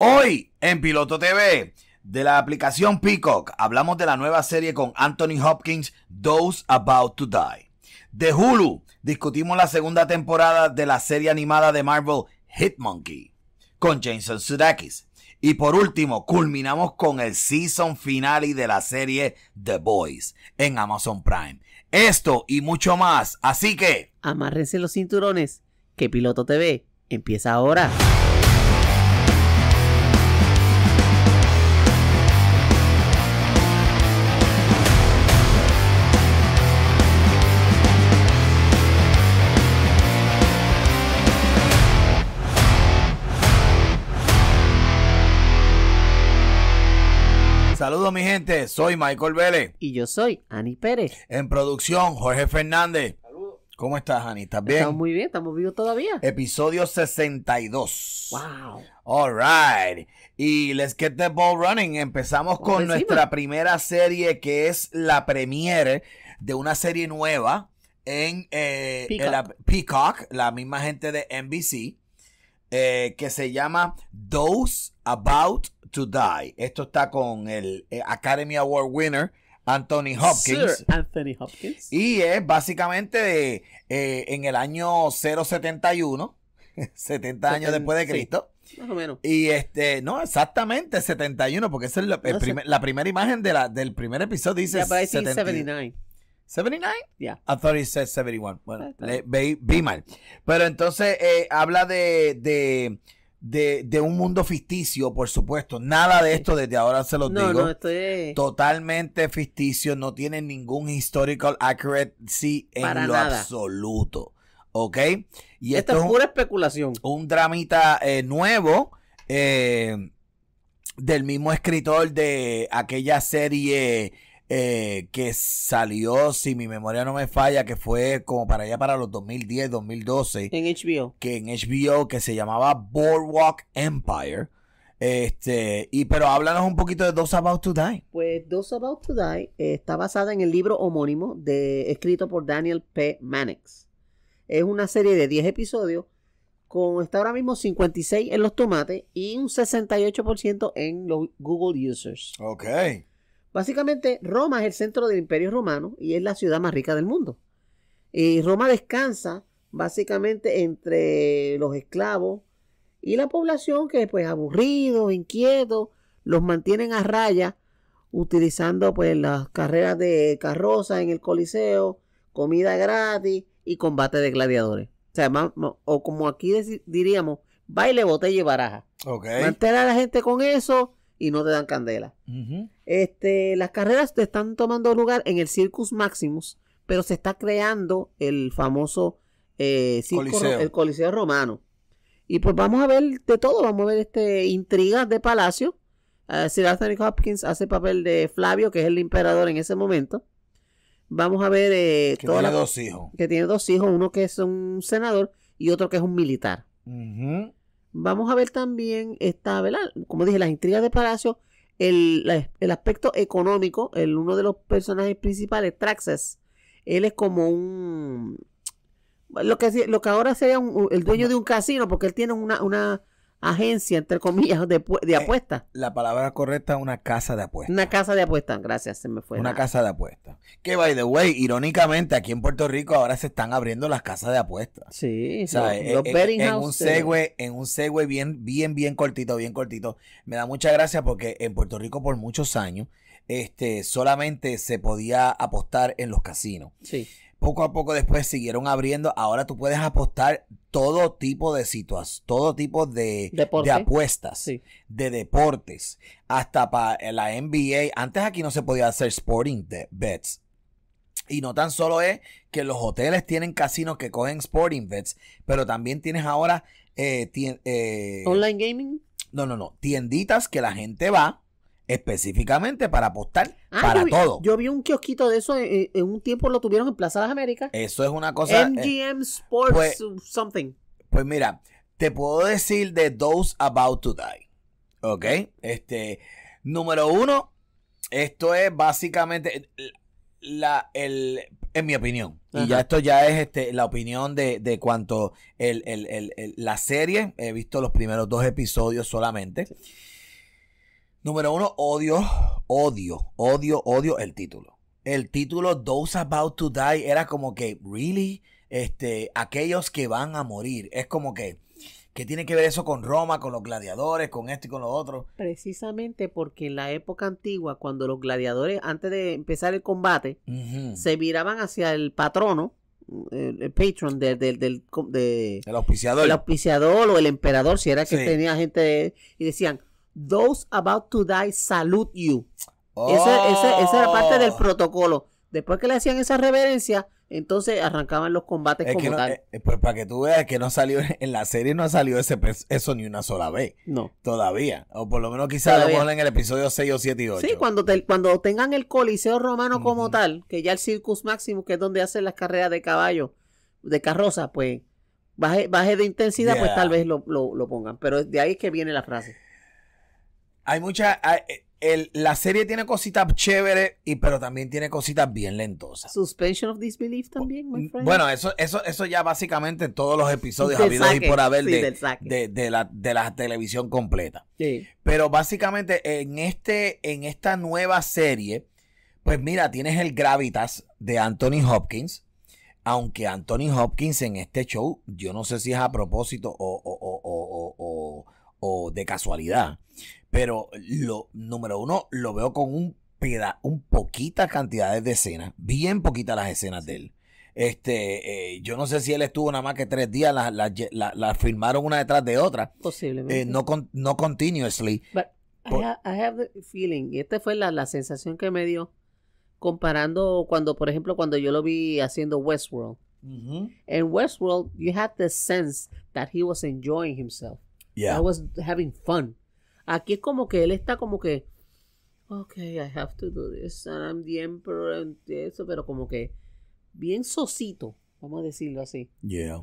Hoy en Piloto TV de la aplicación Peacock hablamos de la nueva serie con Anthony Hopkins, Those About to Die. De Hulu discutimos la segunda temporada de la serie animada de Marvel Hitmonkey con Jason Sudeikis. Y por último, culminamos con el season finale de la serie The Boys en Amazon Prime. Esto y mucho más, así que... Amárrense los cinturones, que Piloto TV empieza ahora. Saludos mi gente, soy Michael Vélez. Y yo soy Ani Pérez. En producción, Jorge Fernández. Saludos. ¿Cómo estás, Ani? ¿Estás bien? Estamos muy bien, estamos vivos todavía. Episodio 62. Wow. All right. Y let's get the ball running. Empezamos con nuestra primera serie que es la premiere de una serie nueva en, eh, Peacock. la, Peacock. la misma gente de NBC, eh, que se llama Those About to Die. Esto está con el eh, Academy Award winner Anthony Hopkins. Anthony Hopkins. Y es básicamente eh, en el año 071, 70 años después de Cristo. más o menos. Y este, no, exactamente 71, porque es la, primera imagen del primer episodio. Dice 79. 79? Yeah. I thought said 71. Bueno, ah, mal. Pero entonces eh, habla de, de de, un mundo ficticio, por supuesto. Nada de esto, desde ahora se los digo. Totalmente ficticio, no tiene ningún historical accuracy en lo absoluto. ¿Ok? Y Esta esto es pura especulación. Un dramita eh, nuevo eh, del mismo escritor de aquella serie eh, que salió, si mi memoria no me falla, que fue como para allá para los 2010, 2012. En HBO. Que en HBO, que se llamaba Boardwalk Empire. Este, y pero háblanos un poquito de Those About to Die. Pues Those About to Die eh, está basada en el libro homónimo de, escrito por Daniel P. Mannix. Es una serie de 10 episodios con está ahora mismo 56 en los tomates y un 68% en los Google users. Ok. Básicamente, Roma es el centro del imperio romano y es la ciudad más rica del mundo. Y Roma descansa básicamente entre los esclavos y la población que pues aburridos, inquietos, los mantienen a raya utilizando pues las carreras de carroza en el coliseo, comida gratis y combate de gladiadores. O sea, o como aquí diríamos, baile, botella y baraja. Okay. Mantener a la gente con eso y no te dan candela. este, las carreras están tomando lugar en el Circus Maximus, pero se está creando el famoso eh, el Coliseo Romano. Y pues vamos a ver de todo, vamos a ver este intrigas de palacio. si eh, Sir Anthony Hopkins hace papel de Flavio, que es el emperador en ese momento. Vamos a ver... Eh, que tiene dos hijos. Que tiene dos hijos, uno que es un senador y otro que es un militar. Vamos a ver también esta, ¿verdad? Como dije, las intrigas de Palacio, el, aspecto económico, el, uno de los personajes principales, Traxas, él es como un... Lo que, lo que ahora sería el dueño de un casino, porque él tiene una, una agencia, entre comillas, de, de eh, apuestas. la palabra correcta es una casa de apuestas. Una casa de apuestas, gracias, se me fue. Una casa de apuestas. Que, by the way, irónicamente, aquí en Puerto Rico ahora se están abriendo las casas de apuestas. Sí, eh, eh, en, un segue, en un segue bien, bien, bien cortito, bien cortito. Me da mucha gracia porque en Puerto Rico por muchos años este, solamente se podía apostar en los casinos. Sí poco a poco después siguieron abriendo. Ahora tú puedes apostar todo tipo de situaciones, todo tipo de, apuestas, de deportes, hasta para eh, la NBA. Antes aquí no se podía hacer sporting bets. Y no tan solo es que los hoteles tienen casinos que cogen sporting bets, pero también tienes ahora... Eh, eh, ¿Online gaming? No, no, no. Tienditas que la gente va específicamente para apostar ah, para todo. Yo vi un kiosquito de eso, en, un tiempo lo tuvieron en Plaza de las Américas. Eso es una cosa. MGM eh, Sports pues, something. Pues mira, te puedo decir de Those About to Die. ¿Ok? Este, número uno, esto es básicamente la, el, en mi opinión. Y ya esto ya es este, la opinión de, de cuanto la serie. He visto los primeros dos episodios solamente. Número uno, odio, odio, odio, odio el título. El título Those About to Die era como que, ¿really? Este, aquellos que van a morir. Es como que, ¿qué tiene que ver eso con Roma, con los gladiadores, con esto y con lo otro? Precisamente porque en la época antigua, cuando los gladiadores, antes de empezar el combate, se miraban hacia el patrono, el, patron del, del, del el auspiciador. El auspiciador o el emperador, si era que tenía gente, y decían, Those about to die salute you. Esa, era parte del oh. protocolo. Después que le hacían esa reverencia, entonces arrancaban los combates como tal. Eh, eh, pues para que tú veas que no salió en la serie, no ha salido ese, eso ni una sola vez. No. Todavía. O por lo menos quizás lo en el episodio 6 o 7 y 8. Sí, cuando, te, cuando tengan el Coliseo Romano como tal, que ya el Circus Maximus, que es donde hacen las carreras de caballo, de carroza, pues baje, de intensidad, pues tal vez lo, lo pongan. Pero de ahí es que viene la frase. Hay mucha. Eh, la serie tiene cositas chéveres, y, pero también tiene cositas bien lentosas. Suspension of Disbelief también, my mm, friend. Bueno, eso, eso, eso ya básicamente todos los episodios habidos y por haber de, la, televisión completa. Sí. Pero básicamente en, este, en esta nueva serie, pues mira, tienes el Gravitas de Anthony Hopkins. Aunque Anthony Hopkins en este show, yo no sé si es a propósito o, o de casualidad pero lo número uno, lo veo con un, peda, un poquitas cantidades de escenas, bien poquitas las escenas de él. Este, eh, yo no sé si él estuvo nada más que tres días, las la, filmaron una detrás de otra. Posiblemente. Eh, no, con, continuously. I have, the feeling, y esta fue la, sensación que me dio comparando cuando, por ejemplo, cuando yo lo vi haciendo Westworld. en Westworld, you had the sense that he was enjoying himself. Yeah. I was having fun. Aquí es como que él está como que, ok, I have to do this, and I'm the emperor, eso, pero como que bien sosito, vamos a decirlo así. Yeah.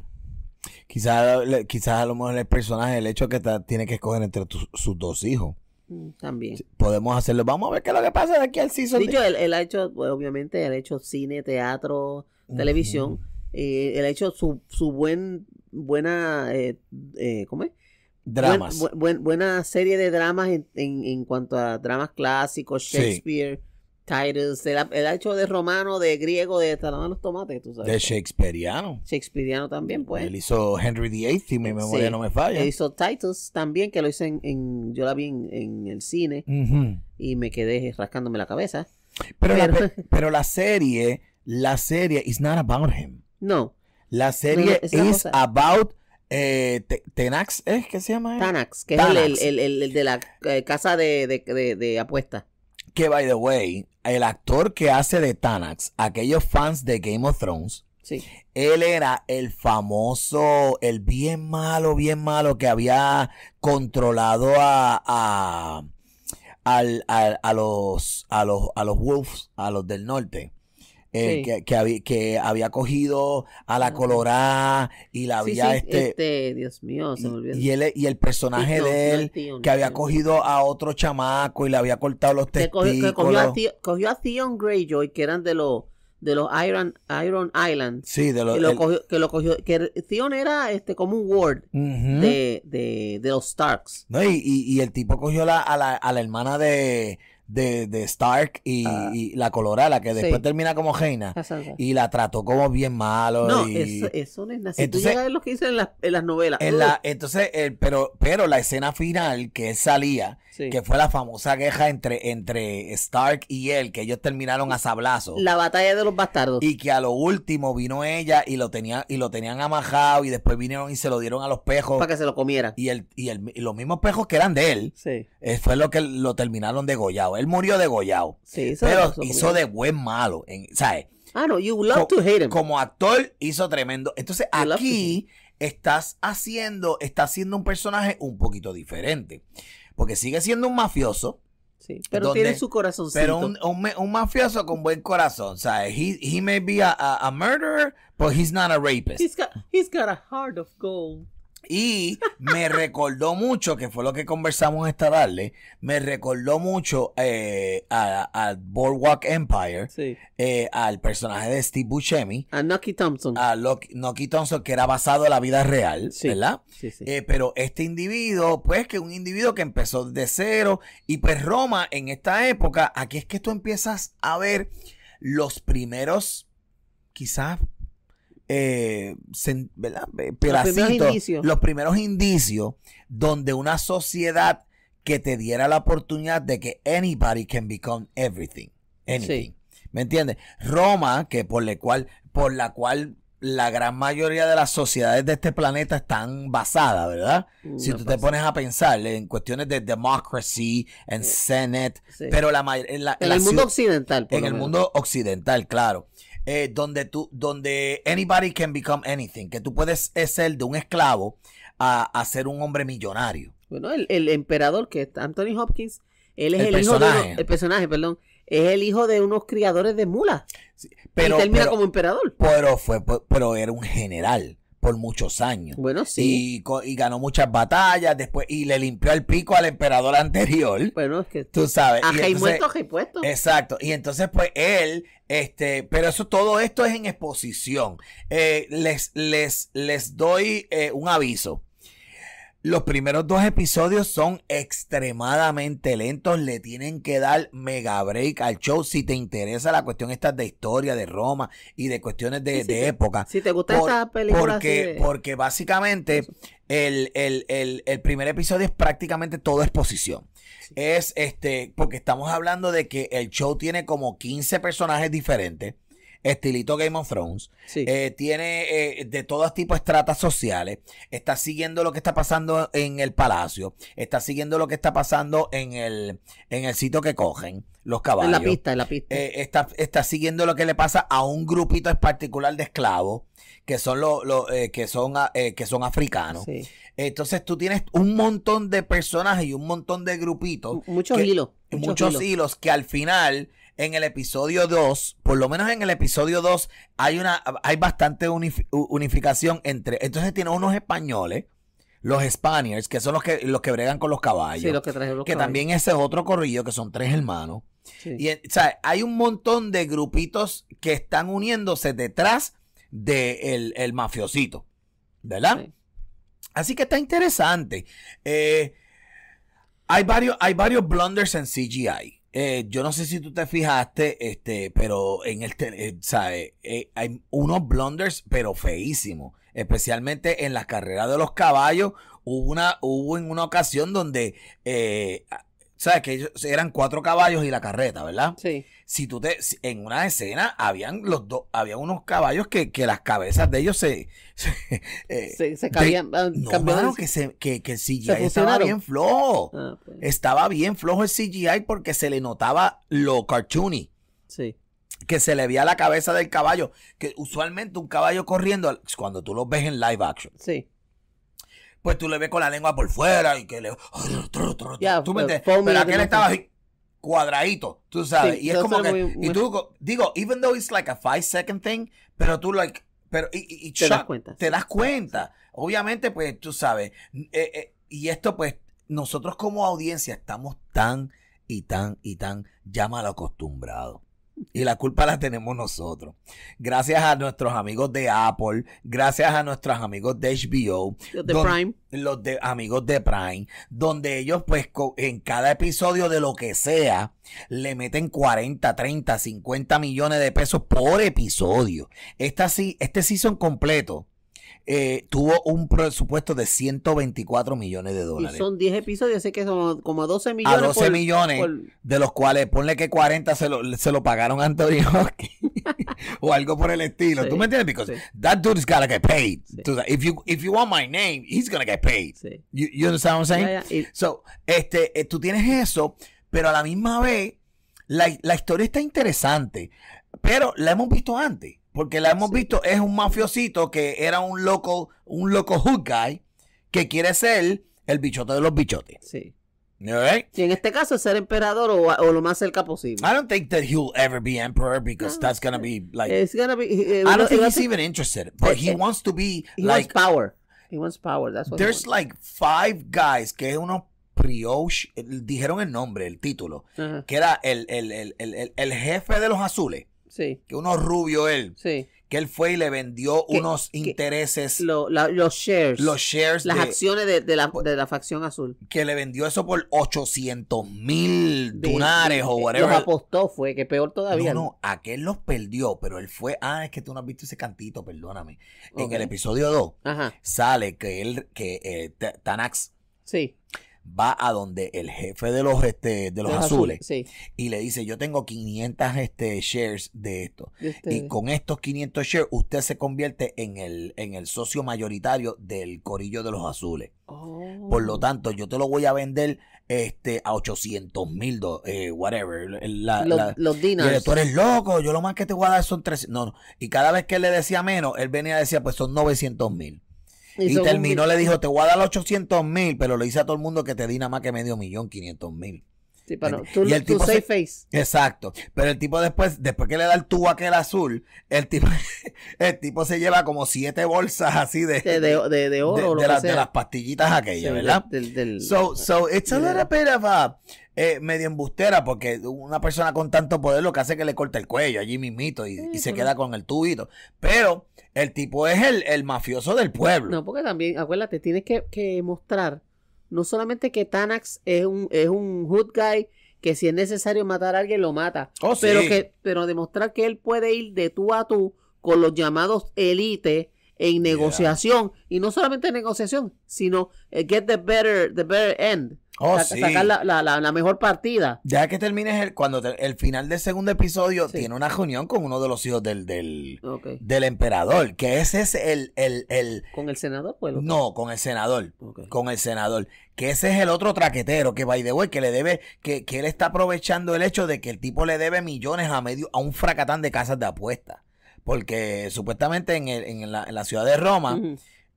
Quizás a lo mejor el personaje, el hecho que está, tiene que escoger entre sus dos hijos. Mm, también. Podemos hacerlo. Vamos a ver qué es lo que pasa de aquí al season. Dicho, él, ha hecho, pues, obviamente, él ha hecho cine, teatro, televisión. y eh, él ha hecho su, su buen, buena, eh, eh, ¿cómo es? Dramas. buena serie de dramas en, en, cuanto a dramas clásicos, Shakespeare, Titus. Él ha, hecho de romano, de griego, de Talón los Tomates, tú sabes. De Shakespeareano Shakespeareano también, pues. Él hizo Henry VIII, si mi memoria no me falla. Él hizo Titus también, que lo hice en. en yo la vi en, el cine y me quedé rascándome la cabeza. Pero, pero, la, serie, la serie, is not about him. No. La serie es is about eh, Tenax es que se llama. Tanax, que es el, de la eh, casa de, de, apuestas. Que by the way, el actor que hace de Tanax, aquellos fans de Game of Thrones, sí. él era el famoso, el bien malo, bien malo que había controlado a, los, a, los, a los wolves, a los del norte. Eh, que, había, que, había, cogido a la colorada y la había este, este, Dios mío, se me olvidó. Y, él, y el personaje de él, que había cogido a otro chamaco y le había cortado los testículos. Que cogió, a Theon, Greyjoy, que eran de los de los Iron, Iron Islands Sí, de los. Que lo que, Theon era este, como un ward de, de, los Starks. y, el tipo cogió a, la, a la hermana de de, de Stark y, ah. la colorada, que después termina como Heina. Y la trató como bien malo. No, eso, no es nada. Si entonces, llegas lo que en las, en las novelas. entonces, eh, pero, pero la escena final que él salía que fue la famosa queja entre, entre Stark y él, que ellos terminaron a sablazo. La batalla de los bastardos. Y que a lo último vino ella y lo, tenía, y lo tenían amajado y después vinieron y se lo dieron a los pejos. Para que se lo comieran. Y, el, y, el, los mismos pejos que eran de él. Eh, fue lo que lo terminaron degollado. Él murió degollado. Pero hizo de buen malo. Ah, no, you love to hate him. Como actor hizo tremendo. Entonces aquí estás haciendo, estás haciendo un personaje un poquito diferente porque sigue siendo un mafioso. Sí, pero tiene su corazoncito. Pero un, mafioso con buen corazón, o He, he may be a, a, a, murderer, but he's not a rapist. He's got, he's got a heart of gold. Y me recordó mucho, que fue lo que conversamos esta tarde, me recordó mucho eh, Al a, Boardwalk Empire, eh, al personaje de Steve Buscemi. A Nucky Thompson. A Thompson, que era basado en la vida real, ¿verdad? Eh, pero este individuo, pues que un individuo que empezó de cero, y pues Roma en esta época, aquí es que tú empiezas a ver los primeros, quizás eh, los, primeros indicios donde una sociedad que te diera la oportunidad de que anybody can become everything. Anything. ¿Me entiendes? Roma, que por la cual, por la cual la gran mayoría de las sociedades de este planeta están basadas, ¿verdad? Uh, si tú te pones a pensar en cuestiones de democracy, en eh, Senate, pero la, en, el mundo occidental. en el mundo occidental, claro. Eh, donde tú, donde anybody can become anything, que tú puedes eh, ser de un esclavo a, ser un hombre millonario. Bueno, el, emperador que es Anthony Hopkins, él es el, hijo el personaje, perdón, es el hijo de unos criadores de mulas. pero y termina como emperador. Pero fue, pero era un general por muchos años. Bueno, sí. Y, ganó muchas batallas después y le limpió el pico al emperador anterior. Bueno, es que tú sabes. A y muerto, puesto. Exacto. Y entonces pues él, este, pero eso todo esto es en exposición. Eh, les, les, les doy eh, un aviso. Los primeros dos episodios son extremadamente lentos, le tienen que dar mega break al show si te interesa la cuestión esta de historia de Roma y de cuestiones de, época. Si te gusta esa película. Porque, porque básicamente el, primer episodio es prácticamente toda exposición. Es este, porque estamos hablando de que el show tiene como 15 personajes diferentes estilito Game of Thrones. Eh, tiene eh, de todos tipos estratas sociales. Está siguiendo lo que está pasando en el palacio. Está siguiendo lo que está pasando en el, en el sitio que cogen los caballos. En la pista, en la pista. Eh, está, siguiendo lo que le pasa a un grupito en particular de esclavos que son los que son ah, que son africanos. Entonces tú tienes un montón de personajes y un montón de grupitos. muchos hilos. Muchos, hilos. que al final en el episodio 2, por lo menos en el episodio 2, hay una hay bastante unificación entre. Entonces tiene unos españoles, los Spaniards, que son los que los que bregan con los caballos. que también ese otro corrillo, que son tres hermanos. Y eh, o hay un montón de grupitos que están uniéndose detrás del mafiosito. ¿Verdad? Así que está interesante. Eh, hay varios, hay varios blunders en CGI. Eh, yo no sé si tú te fijaste, este, pero en el, eh, ¿sabes? Eh, hay unos blunders, pero feísimos. Especialmente en la carrera de los caballos, hubo una, hubo en una ocasión donde ¿Sabes? Que ellos eran cuatro caballos y la carreta, ¿verdad? Sí. Si tú te. En una escena habían los dos. Había unos caballos que, las cabezas de ellos se. Se, que, el CGI estaba bien flojo. Ah, pues. Estaba bien flojo el CGI porque se le notaba lo cartoony. Sí. Que se le veía la cabeza del caballo. Que usualmente un caballo corriendo, cuando tú lo ves en live action. Sí pues tú le ves con la lengua por fuera y que le. Ya. tú me eh, Pero aquel estaba así, cuadradito, tú sabes. y es como que. Y tú, digo, even though it's like a five second thing, pero tú, like. Pero, y, y, te, das cuenta, te das cuenta. Obviamente, pues tú sabes. Eh, eh, y esto, pues, nosotros como audiencia estamos tan y tan y tan ya mal acostumbrados. Y la culpa la tenemos nosotros. Gracias a nuestros amigos de Apple, gracias a nuestros amigos de HBO. Los de Prime. Los de, amigos de Prime, donde ellos pues en cada episodio de lo que sea, le meten 40, 30, 50 millones de pesos por episodio. Esta, este season completo eh, tuvo un presupuesto de 124 millones de dólares. Y son 10 episodios, así que son como 12 millones. A 12 millones, de los cuales ponle que 40 se lo, se lo pagaron a Antonio o algo por el estilo. ¿Tú me entiendes? Because that dude's gotta get paid. If, you, if you want my name, he's gonna get paid. You, you, understand what I'm saying? So, este, eh, tú tienes eso, pero a la misma vez, la, la historia está interesante. Pero la hemos visto antes, porque la hemos visto, es un mafiosito que era un loco, un loco hood guy que quiere ser el bichote de los bichotes. Sí. Right? en este caso ser emperador o, lo más cerca posible. I don't think that he'll ever be emperor because no, that's gonna be like. It's gonna be. Eh, I don't think he's even interested, but he eh, eh, wants to be. He wants power. He wants power. That's what. There's like five guys que es uno Priosh dijeron el nombre, el título, que era el, jefe de los azules que uno rubio él, sí. que él fue y le vendió unos intereses. los shares. Los shares. Las acciones de, la, facción azul. Que le vendió eso por 800 mil dunares o whatever. Los apostó, fue, que peor todavía. No, no, aquel los perdió, pero él fue. Ah, es que tú no has visto ese cantito, perdóname. En el episodio 2 sale que él, que eh, Tanax. Sí va a donde el jefe de los, este, de los, azules y le dice, yo tengo 500 este, shares de esto. Y con estos 500 shares usted se convierte en el, en el socio mayoritario del corillo de los azules. Oh. Por lo tanto, yo te lo voy a vender este, a 800 mil, eh, whatever. los, la, tú eres loco, yo lo más que te voy a dar son 300. No, Y cada vez que él le decía menos, él venía y decía, pues son 900 mil. Y, terminó, le dijo, te voy a dar 800 mil, pero le dice a todo el mundo que te di nada más que medio millón, 500 mil. Sí, pero tú, face. Exacto. Pero el tipo después, después que le da el tubo aquel azul, el tipo, el tipo se lleva como siete bolsas así de, de, de, oro. De, que de las pastillitas aquellas, ¿verdad? del, so, so, ah, it's a little bit of a, eh, medio embustera, porque una persona con tanto poder lo que hace es que le corta el cuello allí mismito y, y se queda con el tubito. Pero el tipo es el, el mafioso del pueblo. No, porque también, acuérdate, tienes que, que mostrar no solamente que Tanax es un, es hood guy que si es necesario matar a alguien lo mata, oh, pero que pero demostrar que él puede ir de tú a tú con los llamados élite en negociación y no solamente en negociación, sino eh, get the better the better end. Oh, Sacar la, la, la, mejor partida. Ya que termines el, cuando el final del segundo episodio, tiene una reunión con uno de los hijos del, del, del emperador, que ese es el... el, ¿Con el senador? Pues, no, con el senador. Con el senador. Que ese es el otro traquetero que, va the way, que le debe, que, él está aprovechando el hecho de que el tipo le debe millones a medio, a un fracatán de casas de apuestas. Porque supuestamente en, la, ciudad de Roma...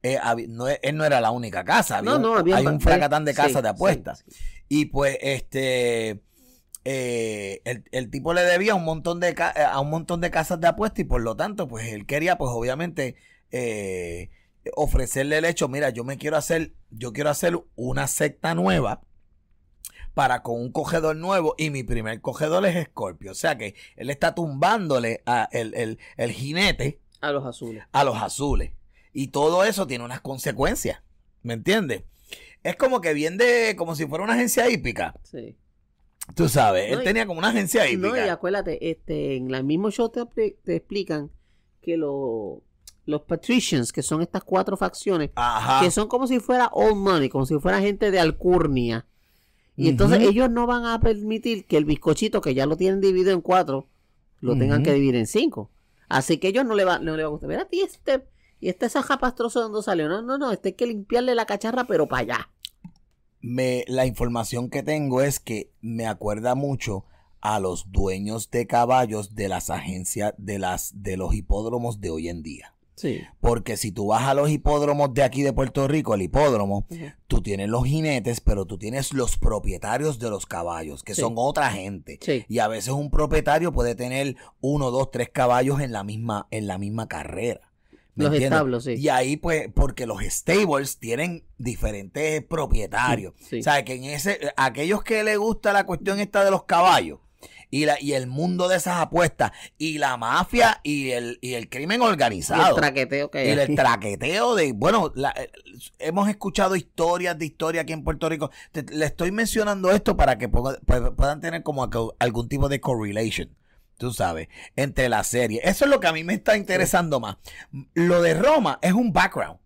Eh, no, e, él no era la única casa. Había, hay un fracatán de casas de apuestas. Y pues, este. Eh, el, tipo le debía un montón de eh, a un montón de casas de apuestas y por lo tanto, pues él quería, pues obviamente, ofrecerle el hecho, mira, yo me quiero hacer, yo quiero hacer una secta nueva para con un cogedor nuevo y mi primer cogedor es Scorpio. O sea que él está tumbándole a el jinete. A los azules. A los azules. Y todo eso tiene unas consecuencias. ¿Me entiendes? Es como que viene como si fuera una agencia hípica. Sí. Tú sabes, él tenía como una agencia hípica. No, y acuérdate, este, en el mismo show te, explican que los patricians, que son estas cuatro facciones, que son como si fuera old money, como si fuera gente de alcurnia. Y entonces ellos no van a permitir que el bizcochito, que ya lo tienen dividido en cuatro, lo tengan que dividir en cinco. Así que ellos no le van le va a gustar. Mira, a ti este ¿Y este esa de donde salió? No, no, no, este hay que limpiarle la cacharra, pero para allá. Me, la información que tengo es que me acuerda mucho a los dueños de caballos de las agencias de las de los hipódromos de hoy en día. Sí. Porque si tú vas a los hipódromos de aquí de Puerto Rico, el hipódromo, tú tienes los jinetes, pero tú tienes los propietarios de los caballos, que son otra gente. Y a veces un propietario puede tener uno, dos, tres caballos en la misma, en la misma carrera. Los establos, sí. Y ahí, pues, porque los stables tienen diferentes propietarios. O sea, que en ese, aquellos que les gusta la cuestión esta de los caballos y, y el mundo de esas apuestas y la mafia y el, el crimen organizado. el traqueteo que hay. Y el, traqueteo de. Bueno, eh, hemos escuchado historias de historia aquí en Puerto Rico. Te, le estoy mencionando esto para que puedan tener como algún tipo de correlation tú sabes, entre la serie. Eso es lo que a mí me está interesando más. Lo de Roma es un background.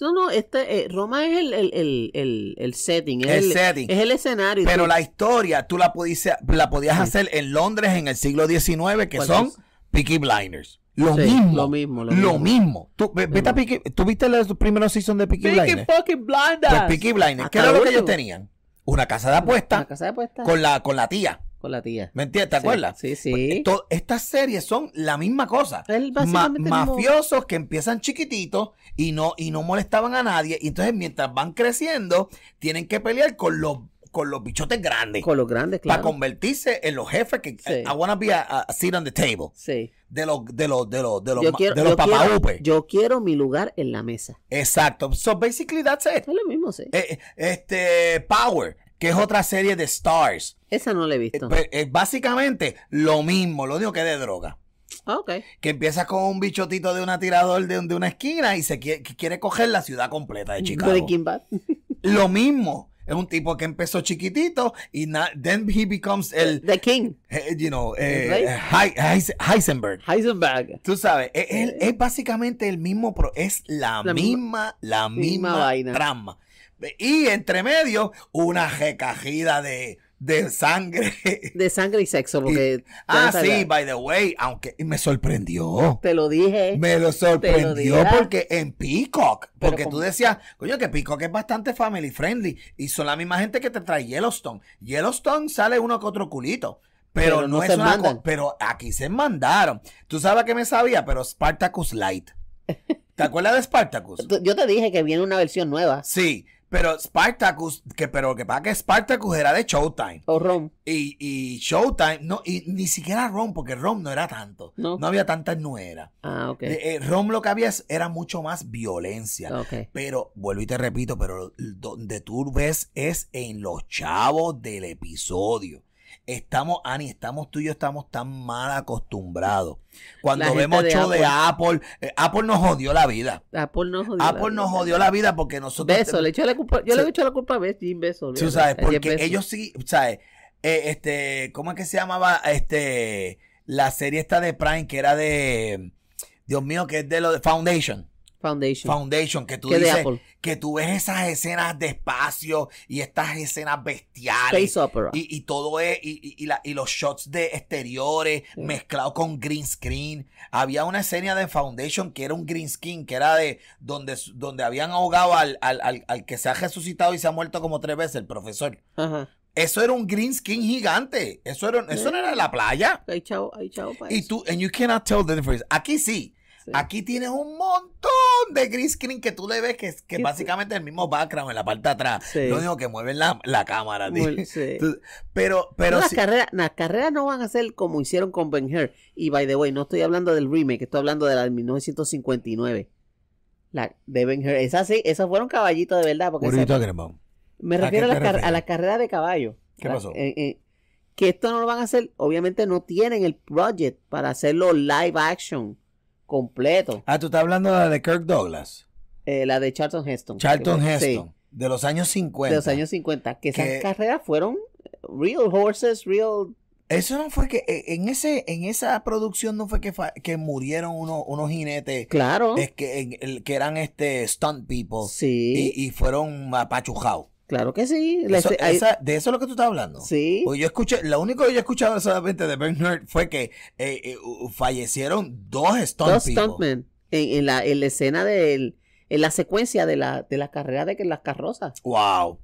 No, no, este, eh, Roma es el, setting. Es el, setting. Es el escenario. Pero la historia tú la, pudiste, la podías hacer en Londres en el siglo XIX, que son Peaky Blinders. Lo, mismo, lo mismo. Lo mismo. ¿Tú, viste la primera season de Peaky, Blinders? fucking Blinders. Pues Peaky Blinders. Ah, ¿Qué era lo que ellos tenían? Una casa de apuestas. Una casa de apuestas. Con la, con la tía con la tía. ¿Me entiendes? ¿Te acuerdas? Sí, sí. Pues, estas series son la misma cosa. mafiosos que empiezan chiquititos y no, y no molestaban a nadie. Y entonces, mientras van creciendo, tienen que pelear con los con los bichotes grandes. Con los grandes, claro. Para convertirse en los jefes que sí. I wanna be a, sit on the table. Sí. De los de los de los de los, yo quiero, mi lugar en la mesa. Exacto. So basically that's it. Es lo mismo, sí. Eh, eh, este power que es otra serie de Stars. Esa no la he visto. Eh, es, pues, eh, básicamente lo mismo, lo único que de droga. Ah, okay. Que empieza con un bichotito de un atirador de, una esquina y se quiere, coger la ciudad completa de Chicago. lo mismo. Es un tipo que empezó chiquitito y then he becomes el... The King. Eh, you know, Heisenberg. Heisenberg. Tú sabes, e, es, básicamente el mismo, pero es la, misma, la misma, trama. Y entre medio, una recajida de, de sangre. De sangre y sexo, ah, sí, by the way, aunque me sorprendió. Te lo dije. Me lo sorprendió porque en Peacock, porque tú decías, coño, que Peacock es bastante family friendly y son la misma gente que te trae Yellowstone. Yellowstone sale uno que otro culito. Pero, no, es una pero aquí se mandaron. Tú sabes que me sabía, pero Spartacus Light. ¿Te acuerdas de Spartacus? Yo te dije que viene una versión nueva. Sí, pero Spartacus, que, pero que pasa que Spartacus era de Showtime. O Rom. Y, y Showtime, no, y ni siquiera Rom, porque Rom no era tanto. No, había tantas nueras. Ah, ok. Eh, eh, Rom lo que había era mucho más violencia. Okay. Pero, vuelvo y te repito, pero donde tú ves es en los chavos del episodio. Estamos, Ani, estamos tú y yo estamos tan mal acostumbrados. Cuando vemos show de Apple, eh, Apple nos jodió la vida. Apple nos jodió, la, vida. porque nosotros. Beso, le echo la culpa, yo le he hecho la culpa a Jim Beso. Tú sabes, porque ellos sí, ¿sabes? Eh, este, ¿cómo es que se llamaba? Este, la serie esta de Prime que era de, Dios mío, que es de lo de Foundation. Foundation. que tú tú ves esas escenas de espacio y estas escenas bestiales. opera. Y, todo es, y, los shots de exteriores mezclados con green screen. Había una escena de Foundation que era un green screen, que era de donde, donde habían ahogado al, que se ha resucitado y se ha muerto como tres veces, el profesor. Eso era un green skin gigante. Eso, no era la playa. Hay chao, hay chao. y tú, and you cannot tell the difference. Aquí sí Aquí tienes un montón de gris screen que tú le ves que, que básicamente es el mismo background en la parte de atrás. Lo único que mueven la, la cámara. pero, pero. las, carreras, no van a ser como hicieron con Ben Hur. Y by the way, no estoy hablando del remake, estoy hablando de la de 1959. La de Ben Hur. Esas sí, esas fueron caballitos de verdad. Porque me refiero a, a la carrera de caballo. ¿Qué pasó? Eh, eh, que esto no lo van a hacer, obviamente no tienen el project para hacerlo live action completo. Ah, tú estás hablando de la de Kirk Douglas. Eh, la de Charlton Heston. Charlton Heston, de los años 50. De los años 50, que, esas carreras fueron real horses, real... Eso no fue que e, en ese en esa producción no fue que, que murieron unos, unos jinetes claro. Es que, en, que eran este stunt people sí. y, y fueron apachujados. Claro que sí. de eso es lo que tú estás hablando. Sí. yo escuché, lo único que yo he escuchado solamente de Bernard fue que eh, eh, fallecieron dos stuntmen en, la, escena de en la secuencia de la, carrera de las carrozas. Wow.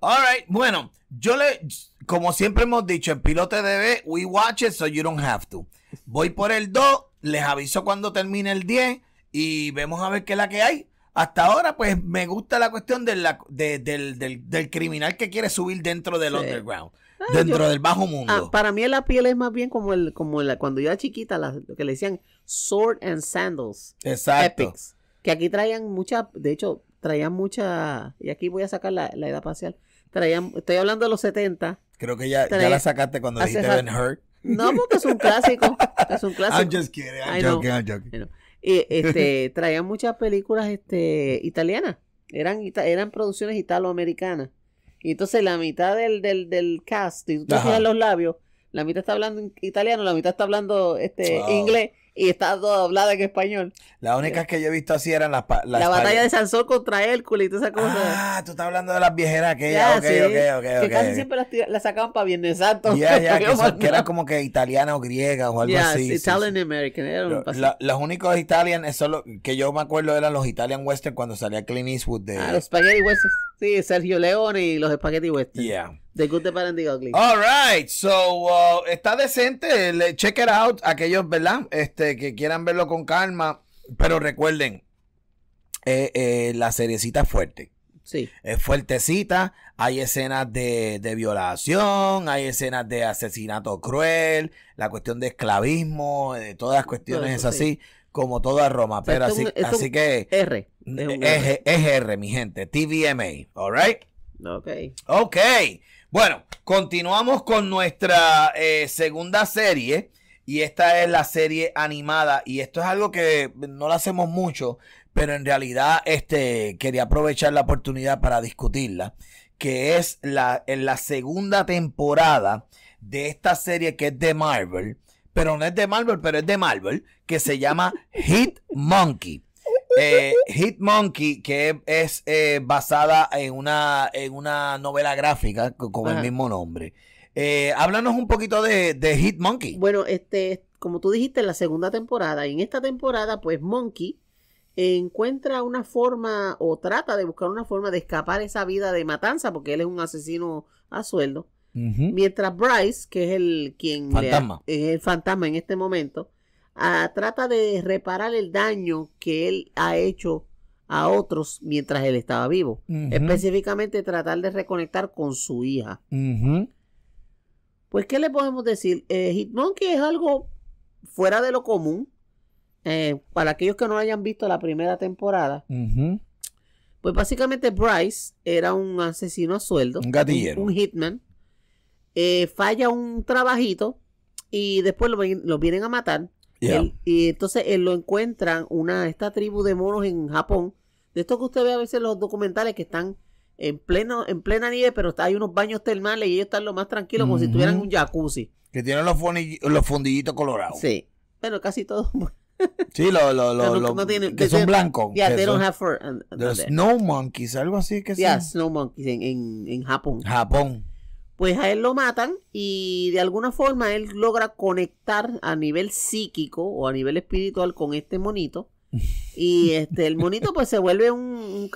All right, bueno, yo le, como siempre hemos dicho, El Pilote debe we watch it so you don't have to. Voy por el 2, les aviso cuando termine el 10 y vemos a ver qué es la que hay hasta ahora, pues me gusta la cuestión de la, del, del, criminal que quiere subir dentro del underground, ah, dentro del bajo ah, mundo. para mí la piel es más bien como el, como la, cuando yo era chiquita, lo que le decían sword and sandals. Exacto. que aquí traían mucha, de hecho, traían mucha, y aquí voy a sacar la, edad parcial, traían, estoy hablando de los 70. Creo que ya, la sacaste cuando dijiste Ben Hurt. No, porque es un clásico. Es un clásico. I'm just y eh, este, traían muchas películas este, italianas. Eran, eran producciones italoamericanas. Y entonces la mitad del, del, del cast, si tú te los labios, la mitad está hablando italiano, la mitad está hablando este, inglés y está todo doblado en español. Las únicas que yo he visto así eran las. la batalla de Sansón contra Hércules y toda esa cosa. Ah, tú estás hablando de las viejeras que Ya, okay, okay, que casi siempre las, sacaban para Viernes Santo. que, eran como que italianas o griegas o algo así. Italian American. los únicos Italian eh, que yo me acuerdo eran los Italian Western cuando salía Clint Eastwood Ah, los Spaghetti Western. Sí, Sergio Leone y los Spaghetti Western. Yeah de Good, All right, so uh, está decente. Check it out. Aquellos, ¿verdad? Este, que quieran verlo con calma. Pero recuerden, eh, eh, la seriecita es fuerte. Sí. Es fuertecita. Hay escenas de, violación, hay escenas de asesinato cruel, la cuestión de esclavismo, eh, todas las cuestiones es así, como toda Roma. pero así, así que. R. Es, R. mi gente. TVMA. All right. Ok. Ok. Bueno, continuamos con nuestra eh, segunda serie y esta es la serie animada y esto es algo que no lo hacemos mucho, pero en realidad este, quería aprovechar la oportunidad para discutirla, que es la, en la segunda temporada de esta serie que es de Marvel, pero no es de Marvel, pero es de Marvel, que se llama Hit Monkey. Eh, Monkey que es eh, basada en una, en una novela gráfica con el mismo nombre. Eh, háblanos un poquito de, Hit Monkey Bueno, este, como tú dijiste, en la segunda temporada, y en esta temporada, pues Monkey encuentra una forma o trata de buscar una forma de escapar esa vida de matanza, porque él es un asesino a sueldo. Mientras Bryce, que es el quien es el fantasma en este momento, Ah, trata de reparar el daño que él ha hecho a otros mientras él estaba vivo. Específicamente tratar de reconectar con su hija. Pues, ¿qué le podemos decir? Eh, Hitmonkey es algo fuera de lo común. Eh, para aquellos que no hayan visto la primera temporada, pues básicamente Bryce era un asesino a sueldo. Un Un, hitman. Eh, falla un trabajito y después lo, lo vienen a matar y entonces él lo encuentran una esta tribu de monos en Japón. De esto que usted ve a veces los documentales que están en pleno en plena nieve, pero hay unos baños termales y ellos están lo más tranquilos, como si tuvieran un jacuzzi. Que tienen los, los fondillitos colorados. Sí, pero casi todos. sí, los que son blancos. Yeah, they don't have fur. Uh, uh, snow monkeys, algo así que ya snow monkeys en Japón. Japón pues a él lo matan y de alguna forma él logra conectar a nivel psíquico o a nivel espiritual con este monito. Y este, el monito pues se vuelve un, un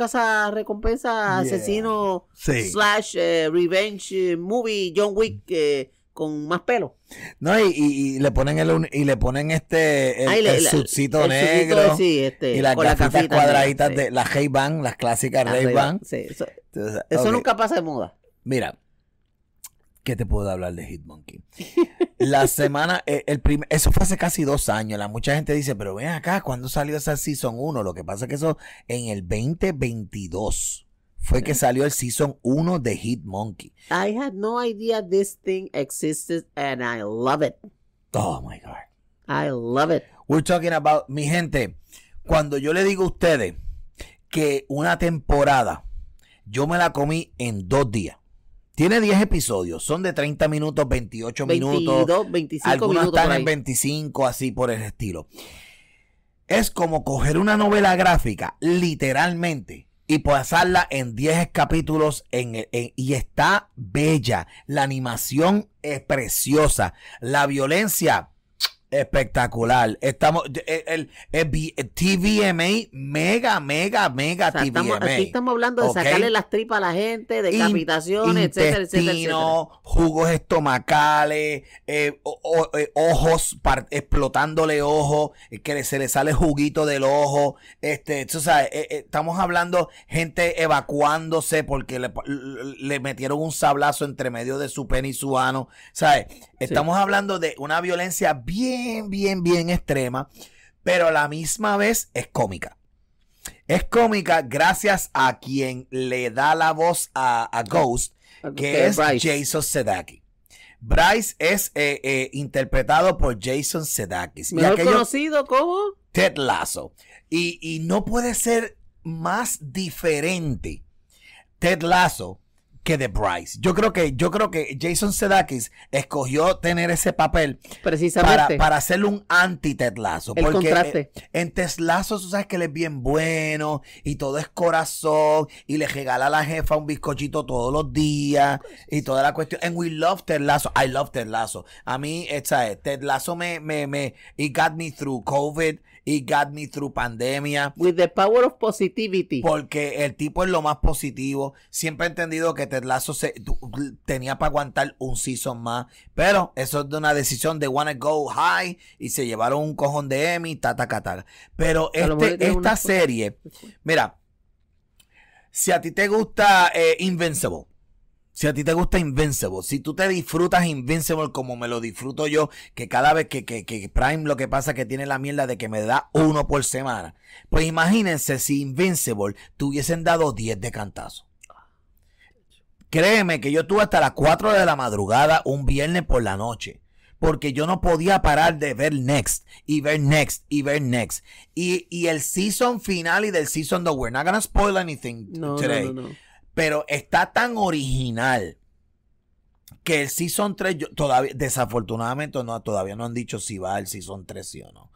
recompensa asesino slash eh, revenge movie John Wick eh, con más pelo. No, y, le ponen el y le ponen este el, negro este, y las cuadraditas de, las Ray-Ban, las clásicas Ray-Ban. eso, eso nunca pasa de moda. Mira, ¿Qué te puedo hablar de Hitmonkey? La semana, eh, el, eso fue hace casi dos años. mucha gente dice, pero ven acá, ¿cuándo salió esa Season 1? Lo que pasa es que eso en el 2022 fue que salió el Season 1 de Hitmonkey. I had no idea this thing existed and I love it. Oh my God. I love it. We're talking about, mi gente, cuando yo le digo a ustedes que una temporada yo me la comí en dos días. Tiene 10 episodios, son de 30 minutos, 28 22, minutos. 25 algunos están en 25, así por el estilo. Es como coger una novela gráfica, literalmente, y pasarla en 10 capítulos y está bella. La animación es preciosa. La violencia Espectacular. Estamos el, TVMA mega mega mega TVMA. Estamos, aquí estamos hablando de sacarle las tripas a la gente, decapitaciones, etcétera, etcétera, jugos estomacales, eh, eh, ojos explotándole ojos, eh, que se le sale juguito del ojo, este, estamos hablando gente evacuándose porque le, metieron un sablazo entre medio de su pene y su ano, Estamos hablando de una violencia bien bien, bien, extrema, pero a la misma vez es cómica. Es cómica gracias a quien le da la voz a, Ghost, que es Jason Sedaki. Bryce es eh, eh, interpretado por Jason Sedaki Mejor conocido como Ted Lasso. Y, y no puede ser más diferente Ted Lasso que de Bryce. Yo creo que, yo creo que Jason Sedakis escogió tener ese papel Precisamente. Para, para hacerle un anti-Ted porque en Ted tú sabes que él es bien bueno y todo es corazón y le regala a la jefa un bizcochito todos los días y toda la cuestión. en we love Ted I love Ted A mí, esta es, Ted me, me, me, it got me through COVID. It got me through pandemia. With the power of positivity. Porque el tipo es lo más positivo. Siempre he entendido que Ted Lasso tenía para aguantar un season más. Pero eso es de una decisión de wanna go high. Y se llevaron un cojón de Emmy, Pero este, esta serie, mira, si a ti te gusta eh, Invincible, si a ti te gusta Invincible, si tú te disfrutas Invincible como me lo disfruto yo, que cada vez que, Prime lo que pasa es que tiene la mierda de que me da uno por semana. Pues imagínense si Invincible te hubiesen dado 10 de cantazo. Créeme que yo estuve hasta las 4 de la madrugada un viernes por la noche. Porque yo no podía parar de ver Next y ver Next y ver Next. Y, el season final y del season 2. We're not gonna spoil anything no, today. No, no, pero está tan original que el Season 3, todavía, desafortunadamente no, todavía no han dicho si va el Season 3 o no.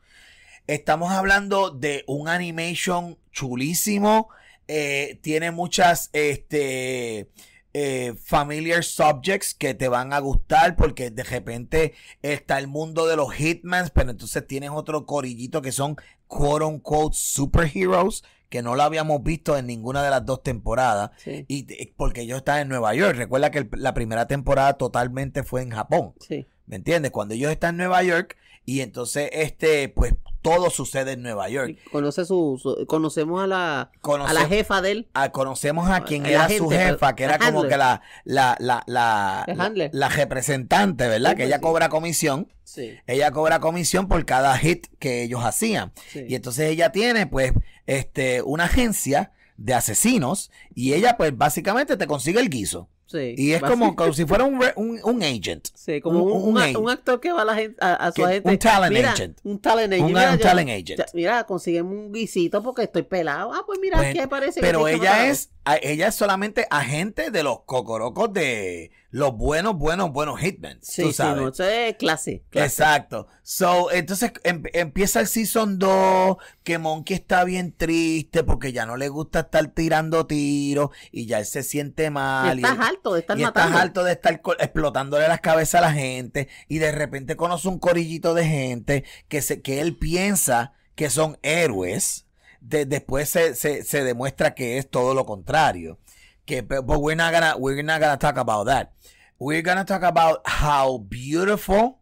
Estamos hablando de un animation chulísimo. Eh, tiene muchas este, eh, familiar subjects que te van a gustar porque de repente está el mundo de los hitmans, pero entonces tienes otro corillito que son quote unquote superheroes que no la habíamos visto en ninguna de las dos temporadas. Y eh, porque yo estaba en Nueva York. Recuerda que la primera temporada totalmente fue en Japón. Sí. ¿Me entiendes? Cuando ellos están en Nueva York y entonces este, pues todo sucede en Nueva York. Conoce su, conocemos a la, la jefa de él. Ah, conocemos a quien era su jefa, que era como que la, la, la, la, la, representante, ¿verdad? que pues ella cobra comisión. Sí. Ella cobra comisión por cada hit que ellos hacían. Y entonces ella tiene, pues, este, una agencia de asesinos y ella, pues, básicamente te consigue el guiso y es como, si fuera un, un, agent. Sí, como un, un, actor que va a, su agente. Un talent agent. Un talent agent. Mira, talent agent. mira, un guisito porque estoy pelado. Ah, pues mira, que aquí parece pero ella es, ella es solamente agente de los cocorocos de, los buenos, buenos, buenos hitmen. Sí, es eh, clase, Exacto. So, entonces em, empieza el season 2, que Monkey está bien triste porque ya no le gusta estar tirando tiros y ya él se siente mal. Y estás alto, de estar y matando. Estás alto de estar explotándole las cabezas a la gente y de repente conoce un corillito de gente que, se, que él piensa que son héroes. después se, se, se demuestra que es todo lo contrario. Okay, but, we're not gonna we're not gonna talk about that. We're gonna talk about how beautiful,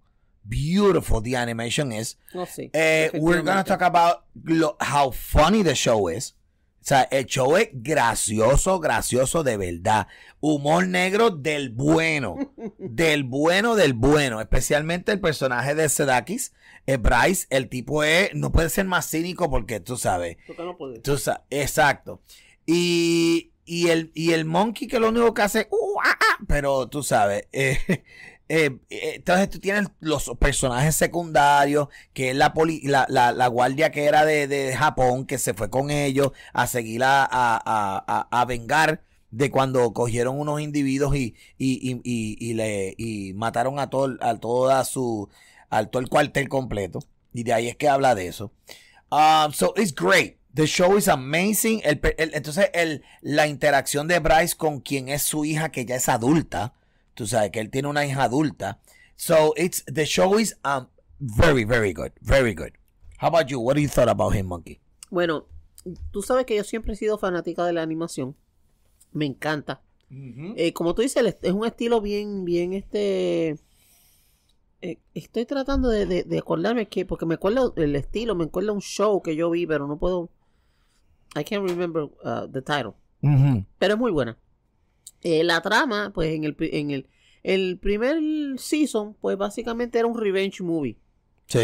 beautiful the animation is. Oh, eh, we're gonna talk about how funny the show is. O sea, el show es gracioso, gracioso de verdad. Humor negro del bueno. del bueno, del bueno. Especialmente el personaje de Sedakis. Eh, Bryce, el tipo es, no puede ser más cínico porque tú sabes. Tú sabes, exacto. Y y el, y el monkey que lo único que hace, uh, ah, ah", pero tú sabes, eh, eh, entonces tú tienes los personajes secundarios, que es la, la, guardia que era de, Japón, que se fue con ellos a seguir a, a, vengar de cuando cogieron unos individuos y, y, y, le, mataron a todo, a toda su, al todo el cuartel completo. Y de ahí es que habla de eso. Um, so it's great. The show is amazing. entonces, el, la interacción de Bryce con quien es su hija, que ya es adulta. Tú sabes que él tiene una hija adulta. So, it's, the show is um, very, very good. Very good. How about you? What do you thought about him, Monkey? Bueno, tú sabes que yo siempre he sido fanática de la animación. Me encanta. Mm-hmm. Eh, como tú dices, es un estilo bien, bien este... Eh, estoy tratando de, de, acordarme que, porque me acuerdo el estilo, me acuerdo un show que yo vi, pero no puedo I can't remember uh, the title. Pero es muy buena. Eh, la trama, pues en el, el, primer season, pues básicamente era un revenge movie.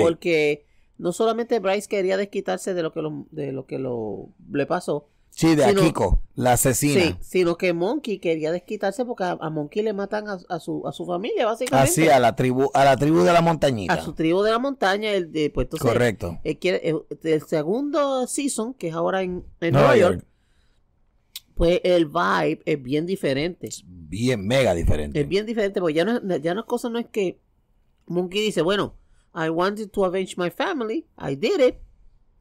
Porque no solamente Bryce quería desquitarse de lo que, lo que lo, le pasó, Sí, de Akiko, la asesina. Sí, sino que Monkey quería desquitarse porque a, Monkey le matan a, su, familia, básicamente. Así, a la tribu, a la tribu de la montañita. A su tribu de la montaña, el de pues, Correcto. Eh, el, segundo season, que es ahora en, en Nueva, York, pues el vibe es bien diferente. bien mega diferente. Es bien diferente, porque ya no, ya no es cosa, no es que Monkey dice, bueno, I wanted to avenge my family, I did it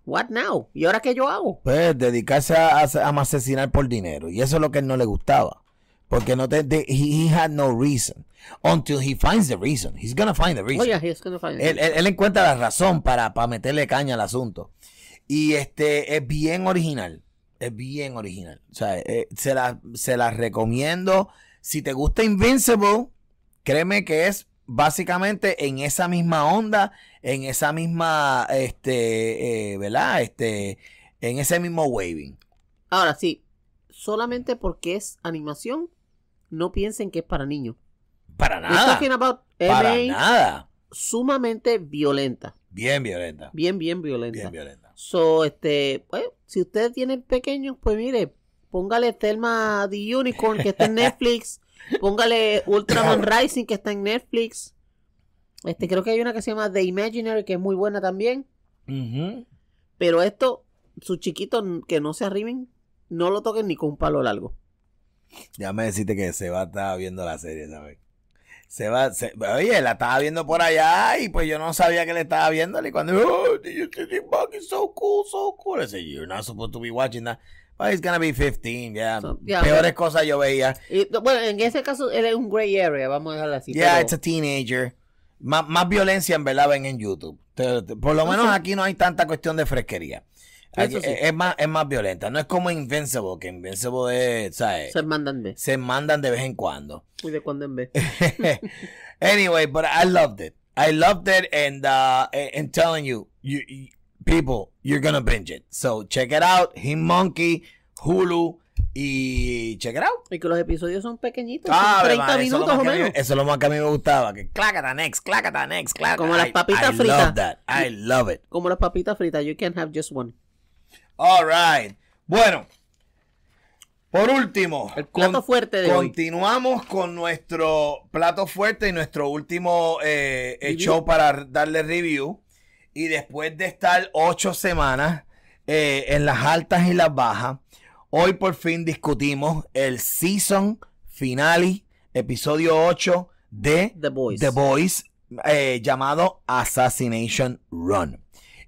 What now? ¿Y ahora qué yo hago? Pues dedicarse a, a, asesinar por dinero. Y eso es lo que él no le gustaba. Porque no te, he, had no reason until he finds the reason. He's gonna find the reason. Oh, yeah, he's gonna find the Él, encuentra la razón para, meterle caña al asunto. Y este es bien original. Es bien original. O sea, eh, se, la, se la recomiendo. Si te gusta Invincible, créeme que es básicamente en esa misma onda, en esa misma, este, eh, ¿verdad? Este, en ese mismo waving. Ahora sí, solamente porque es animación, no piensen que es para niños. Para nada. para nada. Sumamente violenta. Bien violenta. Bien, bien violenta. Bien violenta. So, este, bueno, si ustedes tienen pequeños, pues mire, póngale Thelma The Unicorn que está en Netflix. Póngale Ultraman Rising, que está en Netflix. Este, creo que hay una que se llama The Imaginary, que es muy buena también. Pero esto, sus chiquitos que no se arrimen, no lo toquen ni con un palo largo. Ya me deciste que se va a viendo la serie, ¿sabes? Se va, oye, la estaba viendo por allá y pues yo no sabía que le estaba viendo. Y cuando, oh, you so cool, so cool. you're not supposed to be watching that. Well, he's gonna be 15, yeah. Peores cosas yo veía. bueno, en ese caso él es un gray area, vamos a dejarlo así. Yeah, it's a teenager. más violencia en verdad ven en YouTube. por lo menos aquí no hay tanta cuestión de fresquería. es, más, es más violenta. No es como Invincible, que Invincible es, ¿sabes? Se mandan de. Se mandan de vez en cuando. Y de cuando en vez. anyway, but I loved it. I loved it and uh, and telling you, you people, you're gonna binge it. So check it out. Him Monkey, Hulu. Y check it out. Y que los episodios son pequeñitos. Ah, 30 minutos o menos. eso es lo más que a mí me gustaba. Que clacata next, clacata next, clacata. Como las papitas fritas. I love that. I love it. Como las papitas fritas. You can't have just one. All right. Bueno. Por último, el plato fuerte de continuamos con nuestro plato fuerte y nuestro último eh, show para darle review y después de estar ocho semanas eh, en las altas y las bajas, hoy por fin discutimos el season finale, episodio 8 de The Boys, eh, llamado Assassination Run.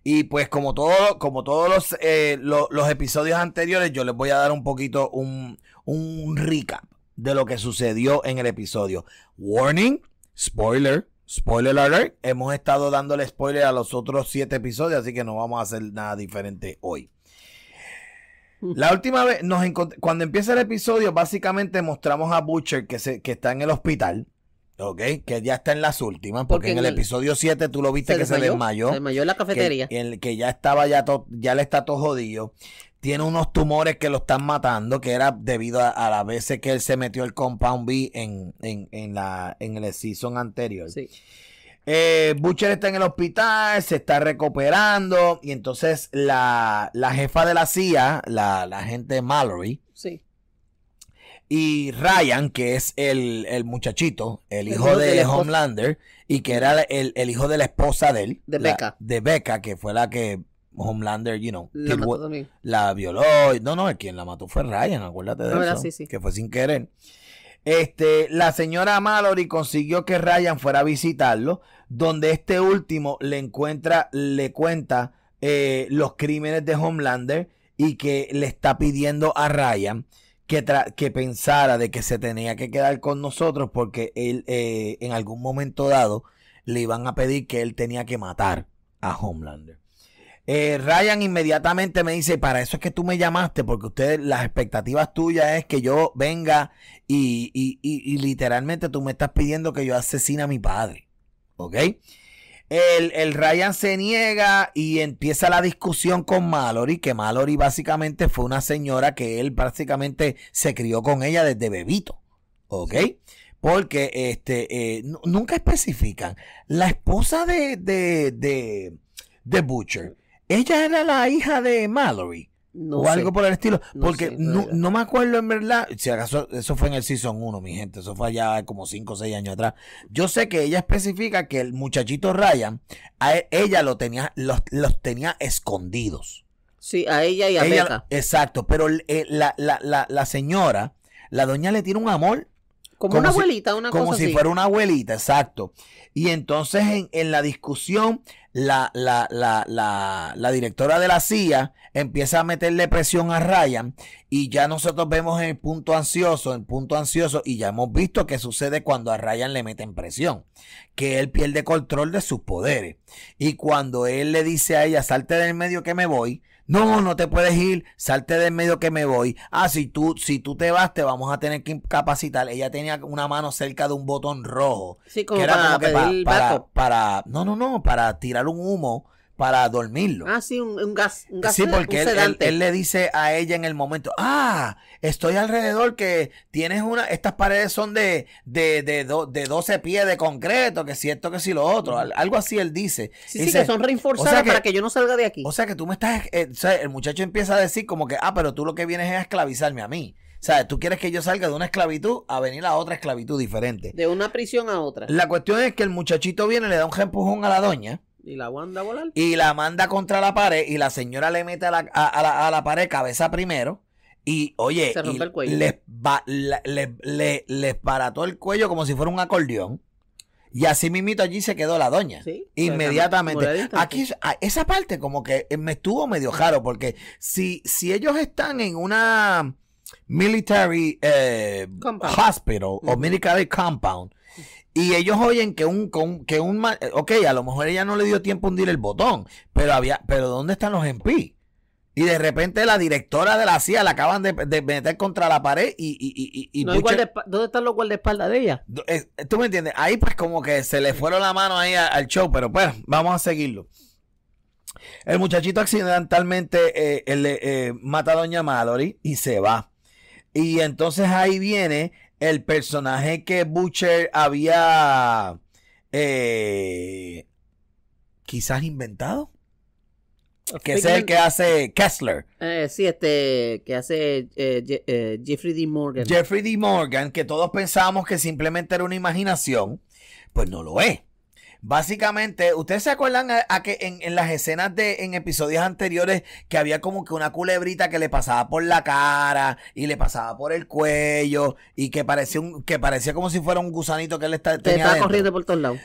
Y pues como, todo, como todos eh, los, episodios anteriores, yo les voy a dar un poquito un, un recap de lo que sucedió en el episodio. Warning, spoiler, Spoiler alert, hemos estado dándole spoiler a los otros siete episodios, así que no vamos a hacer nada diferente hoy. Hmm. La última vez, nos cuando empieza el episodio, básicamente mostramos a Butcher que, se, que está en el hospital, Que ya está en las últimas, porque, en el, episodio 7 tú lo viste que se desmayó. Se desmayó en la cafetería. Que, que ya estaba, ya, ya le está todo jodido tiene unos tumores que lo están matando, que era debido a, la las veces que él se metió el Compound B en, la, en el season anterior. Sí. Eh, Butcher está en el hospital, se está recuperando, y entonces la, jefa de la CIA, la, la gente Mallory, sí. y Ryan, que es el, muchachito, el hijo, de, Homelander, y que era el, hijo de la esposa de él, de De Becca, que fue la que Homelander, you know, la, violó. No, no, el quien la mató fue Ryan, acuérdate de ah, eso. Que fue sin querer. Este, la señora Mallory consiguió que Ryan fuera a visitarlo, donde este último le encuentra, le cuenta eh, los crímenes de Homelander y que le está pidiendo a Ryan que, que, pensara de que se tenía que quedar con nosotros porque él eh, en algún momento dado le iban a pedir que él tenía que matar a Homelander. Eh, Ryan inmediatamente me dice, para eso es que tú me llamaste, porque ustedes, las expectativas tuyas es que yo venga y, y, literalmente tú me estás pidiendo que yo asesine a mi padre. ¿Ok? El, Ryan se niega y empieza la discusión con Mallory, que Mallory básicamente fue una señora que él prácticamente se crió con ella desde bebito. ¿Ok? Porque este, eh, nunca especifican. La esposa de, de, de, de Butcher ella era la hija de Mallory. No o algo por el estilo. porque no, me acuerdo en verdad. Si acaso eso fue en el season 1, mi gente. Eso fue allá como cinco o seis años atrás. Yo sé que ella especifica que el muchachito Ryan, a e, ella lo tenía, los, los tenía escondidos. Sí, a ella y a ella, Exacto. Pero eh, la, la señora, la doña le tiene un amor como, una abuelita, una cosa Como si fuera una abuelita, exacto. Y entonces en, la discusión, la, la, la, la, directora de la CIA empieza a meterle presión a Ryan y ya nosotros vemos el punto ansioso, el punto ansioso, y ya hemos visto qué sucede cuando a Ryan le meten presión, que él pierde control de sus poderes. Y cuando él le dice a ella, salte del medio que me voy, no, no te puedes ir, salte del medio que me voy. Ah, si tú, si tú te vas, te vamos a tener que capacitar. Ella tenía una mano cerca de un botón rojo. Sí, como que era para, para, no, no, no, para tirar un humo para dormirlo. Ah, sí, un, un gas. Un gas sí, porque él, le dice a ella en el momento, ah, estoy alrededor que tienes una, estas paredes son de, de, de, de 12 pies de concreto, que cierto, que sí, lo otro, algo así él dice. Sí, sí, que son reforzadas para que yo no salga de aquí. O sea que tú me estás, eh, o sea, el muchacho empieza a decir como que, ah, pero tú lo que vienes es a esclavizarme a mí. O sea, tú quieres que yo salga de una esclavitud a venir a otra esclavitud diferente. De una prisión a otra. La cuestión es que el muchachito viene, le da un empujón a la doña y la manda Y la manda contra la pared y la señora le mete a la, a, la, pared cabeza primero. Y oye, Les, el cuello como si fuera un acordeón. Y así mismito allí se quedó la doña. Pues, inmediatamente. Aquí, esa parte como que eh, me estuvo medio raro, porque si, si ellos están en una military eh, hospital o military compound, y ellos oyen que un, que un, ok, a lo mejor ella no le dio tiempo a hundir el botón, pero había, pero ¿dónde están los MP? Y de repente la directora de la CIA la acaban de, meter contra la pared y... y, y, y no ¿Dónde están los guardaespaldas de ella? Tú me entiendes, ahí pues como que se le fueron la mano ahí al show, pero pues vamos a seguirlo. El muchachito accidentalmente eh, eh, mata a doña Mallory y se va. Y entonces ahí viene el personaje que Butcher había eh, quizás inventado. Que es el que hace Kessler. Eh, sí, este, que hace eh, eh, Jeffrey D. Morgan. Jeffrey D. Morgan, que todos pensábamos que simplemente era una imaginación, pues no lo es. Básicamente, ¿ustedes se acuerdan a, que en, las escenas de en episodios anteriores que había como que una culebrita que le pasaba por la cara y le pasaba por el cuello y que parecía un, que parecía como si fuera un gusanito que él está, tenía estaba corriendo por todos lados?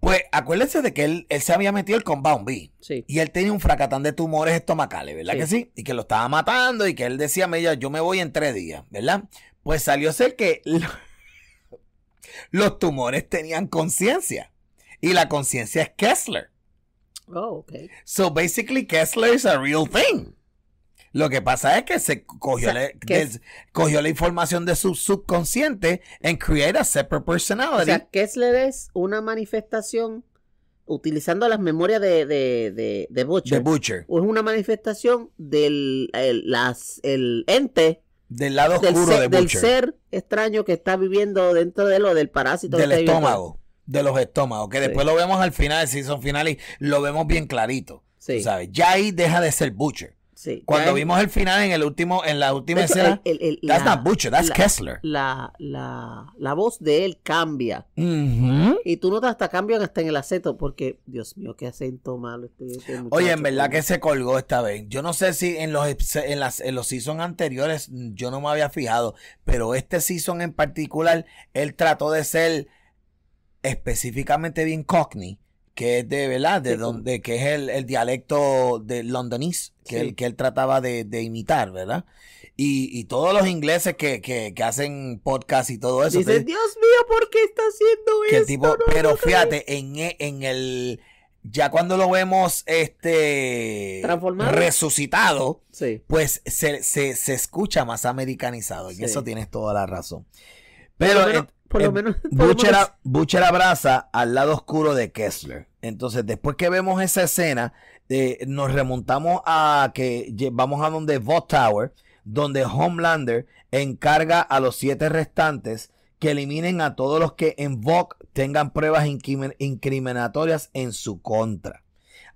Pues acuérdense de que él, se había metido el compound B. Y él tenía un fracatán de tumores estomacales, ¿verdad que sí? Y que lo estaba matando y que él decía, media, yo me voy en tres días, ¿verdad? Pues salió a ser que los tumores tenían conciencia. Y la conciencia es Kessler. Oh, okay. So basically Kessler is a real thing. Lo que pasa es que se cogió, la, cogió la información de su subconsciente and create a separate personality. O sea, Kessler es una manifestación utilizando las memorias de, de, Butcher. es una manifestación del las, el ente. Del lado oscuro de Butcher. Del ser extraño que está viviendo dentro de lo del parásito. Del estómago de los estómagos, que después lo vemos al final, el season final, y lo vemos bien clarito. ¿sabes? Ya ahí deja de ser Butcher. Cuando vimos el final en el último, en la última escena, la, Butcher, that's Kessler. La, la, voz de él cambia. Y tú notas hasta que hasta en el acento, porque, Dios mío, qué acento malo estoy. Este Oye, en verdad que se colgó esta vez. Yo no sé si en los en, las, en los anteriores yo no me había fijado, pero este season en particular, él trató de ser específicamente bien cockney, que es de, ¿verdad? De donde, que es el, dialecto de londonés, que, él, que él trataba de, imitar, ¿verdad? Y, todos los ingleses que, hacen podcast y todo eso. Dicen, Dios mío, ¿por qué está haciendo que esto? pero fíjate, en, e, en el ya cuando lo vemos este resucitado, pues se, escucha más americanizado. Y eso tienes toda la razón. pero por abraza al lado oscuro de Kessler. Entonces, después que vemos esa escena, eh, nos remontamos a que vamos a donde Vought Tower, donde Homelander encarga a los siete restantes que eliminen a todos los que en Vogue tengan pruebas incriminatorias en su contra.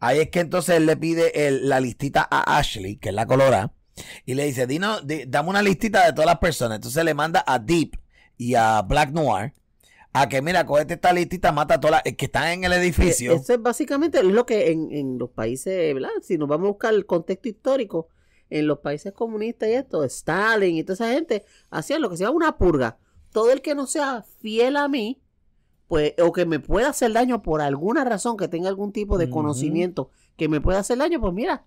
Ahí es que entonces él le pide la listita a Ashley, que es la colora, y le dice, Dino, dame una listita de todas las personas. Entonces le manda a Deep, y a Black Noir a que mira, cogete esta listita, mata a todas las eh, que están en el eh, edificio. Eso es básicamente lo que en, los países, ¿verdad? Si nos vamos a buscar el contexto histórico, en los países comunistas y esto, Stalin y toda esa gente, hacían lo que se llama una purga. Todo el que no sea fiel a mí, pues, o que me pueda hacer daño por alguna razón, que tenga algún tipo de conocimiento que me pueda hacer daño, pues mira,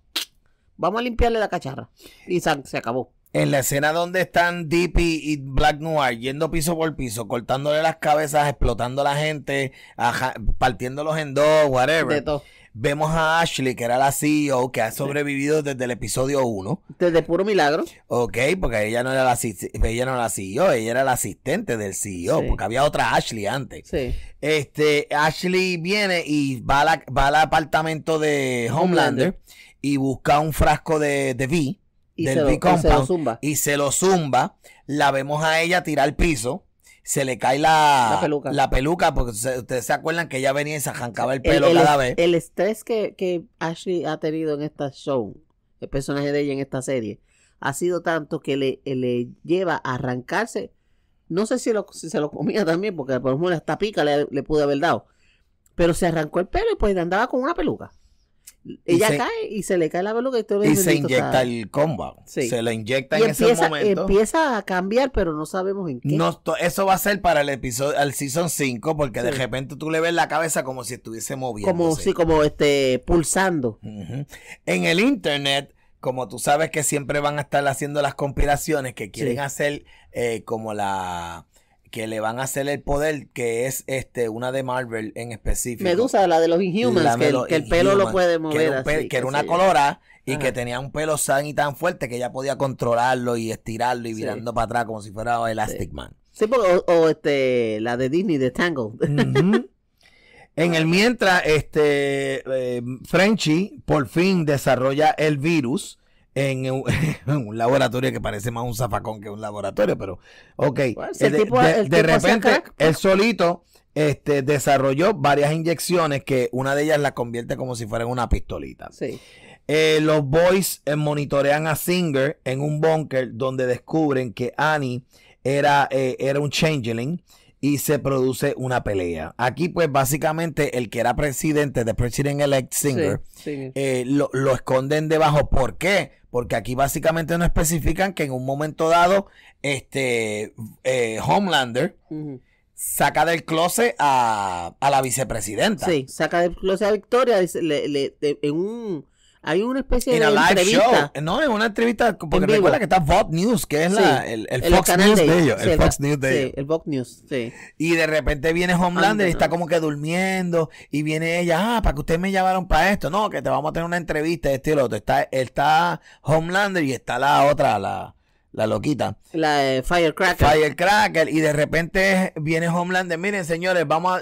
vamos a limpiarle la cacharra. Y se acabó. En la escena donde están Deepy y Black Noir yendo piso por piso, cortándole las cabezas, explotando a la gente, partiéndolos en dos, whatever. Vemos a Ashley, que era la CEO, que ha sobrevivido desde el episodio 1. Desde puro milagro. Ok, porque ella no era la, CEO, e ella era la asistente del CEO, porque había otra Ashley antes. Este, Ashley viene y va, al apartamento de Homelander, Homelander, y busca un frasco de, de V y se, lo, zumba. Y se lo zumba. La vemos a ella tirar al piso. Se le cae la, la, peluca. porque ustedes se acuerdan que ella venía y se arrancaba el pelo cada vez. El estrés que, que Ashley ha tenido en esta show, el personaje de ella en esta serie, ha sido tanto que le, le lleva a arrancarse. No sé si, se lo comía también, porque por ejemplo hasta pica le, le pude haber dado. Pero se arrancó el pelo y pues andaba con una peluca. Ella cae y se le cae la peluca y Y se inyecta el combo, Se lo inyecta en ese momento. Empieza a cambiar, pero no sabemos en qué. eso va a ser para el episodio, al season 5, porque de repente tú le ves la cabeza como si estuviese moviendo. Como sí, como este pulsando. En el internet, como tú sabes que siempre van a estar haciendo las compilaciones que quieren hacer eh, como la que le van a hacer el poder, que es este una de Marvel en específico. Medusa, la de los Inhumans, que, el, pelo lo puede mover. Que era, así, que era una colora y que tenía un pelo san y tan fuerte que ella podía controlarlo y estirarlo y virando para atrás como si fuera Elastic Man. Sí, o, este, la de Disney, de Tango. en el mientras, este, eh, Frenchy por fin desarrolla el virus en un, laboratorio que parece más un zafacón que un laboratorio, pero ok. Pues, eh, de, repente, él solito este, desarrolló varias inyecciones que una de ellas la convierte como si fuera una pistolita. Eh, los boys eh, monitorean a Singer en un búnker donde descubren que Annie era, era un changeling y se produce una pelea. Aquí, pues, básicamente, el que era presidente de President Elect Singer eh, lo, esconden debajo. ¿Por qué? Porque aquí básicamente no especifican que en un momento dado, este eh, Homelander saca del closet a, la vicepresidenta. Sí, saca del closet a Victoria en un hay una especie de live entrevista. Show. No, es una entrevista, porque en recuerda que está Vogue News, que es la, el, Fox News de, ellos. el Fox News de sí, el Vogue News, sí. Y de repente viene Homelander y está como que durmiendo, y viene ella, ah, para que ustedes me llamaron para esto, no, que te vamos a tener una entrevista, este y el otro. Está, está Homelander y está la otra, la, la loquita. La de Firecracker. Firecracker. Y de repente viene Homeland de Miren, señores, vamos a.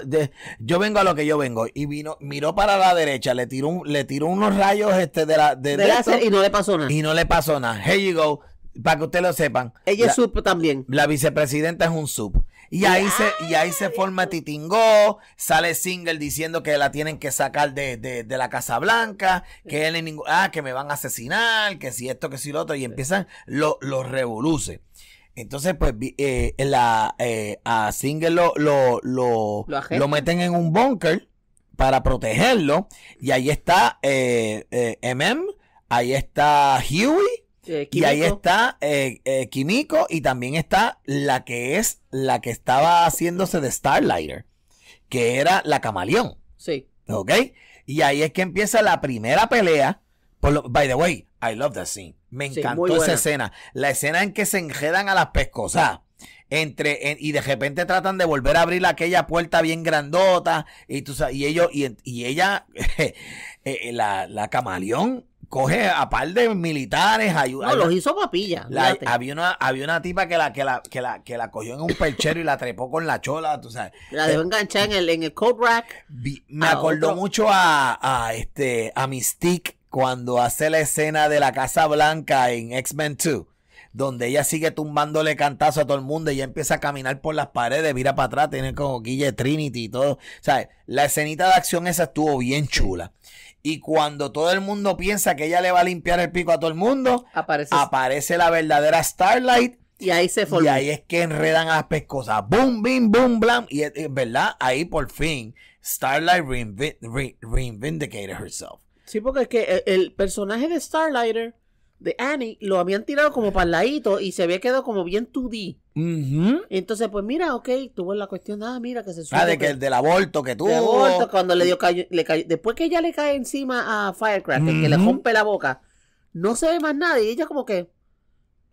yo vengo a lo que yo vengo. Y vino, miró para la derecha, le tiró, le tiró unos rayos este de la. De, y no le pasó nada. Y no le pasó nada. Here you go. Para que ustedes lo sepan. Ella es sub también. La vicepresidenta es un sub. Y ahí, se, y ahí se forma Titingó, sale single diciendo que la tienen que sacar de, de, la Casa Blanca, que él ah, que me van a asesinar, que si esto, que si lo otro, y empiezan los lo revoluce. Entonces, pues, eh, la, eh, a single lo, lo, meten en un búnker para protegerlo, y ahí está eh, MM, ahí está Huey, eh, y ahí está eh, eh, Kimiko y también está la que es la que estaba haciéndose de Starlighter, que era la camaleón. Sí. ¿Ok? Y ahí es que empieza la primera pelea. Por by the way, I love that scene. Me encantó esa escena. La escena en que se enjedan a las pescosas. Entre, y de repente tratan de volver a abrir aquella puerta bien grandota. Y, tú, y ellos, y, ella, la, la camaleón, coge a par de militares, ayuda. No, los hizo papilla. había, una, había una tipa que la, que la, que la, cogió en un perchero y la trepó con la chola, tú sabes. La dejó eh, enganchar en el, en el coat me acordó mucho a, a, este, a Mystique cuando hace la escena de la Casa Blanca en X-Men 2 donde ella sigue tumbándole cantazo a todo el mundo y ya empieza a caminar por las paredes, mira para atrás, tiene como Guille Trinity y todo. O la escenita de acción esa estuvo bien chula. Y cuando todo el mundo piensa que ella le va a limpiar el pico a todo el mundo, aparece, la verdadera Starlight. Y ahí se Y ahí es que enredan a las pescosas. Boom, bim, boom, blam. Y verdad, ahí por fin Starlight herself. Sí, porque es que el personaje de Starlighter de Annie lo habían tirado como para el y se había quedado como bien 2D. Entonces, pues mira, ok, tuvo la cuestión, ah, mira que se sube. Ah, que, del aborto que tuvo. cuando le dio cayó, le después que ella le cae encima a Firecracker, que le rompe la boca, no se ve más nada y ella como que,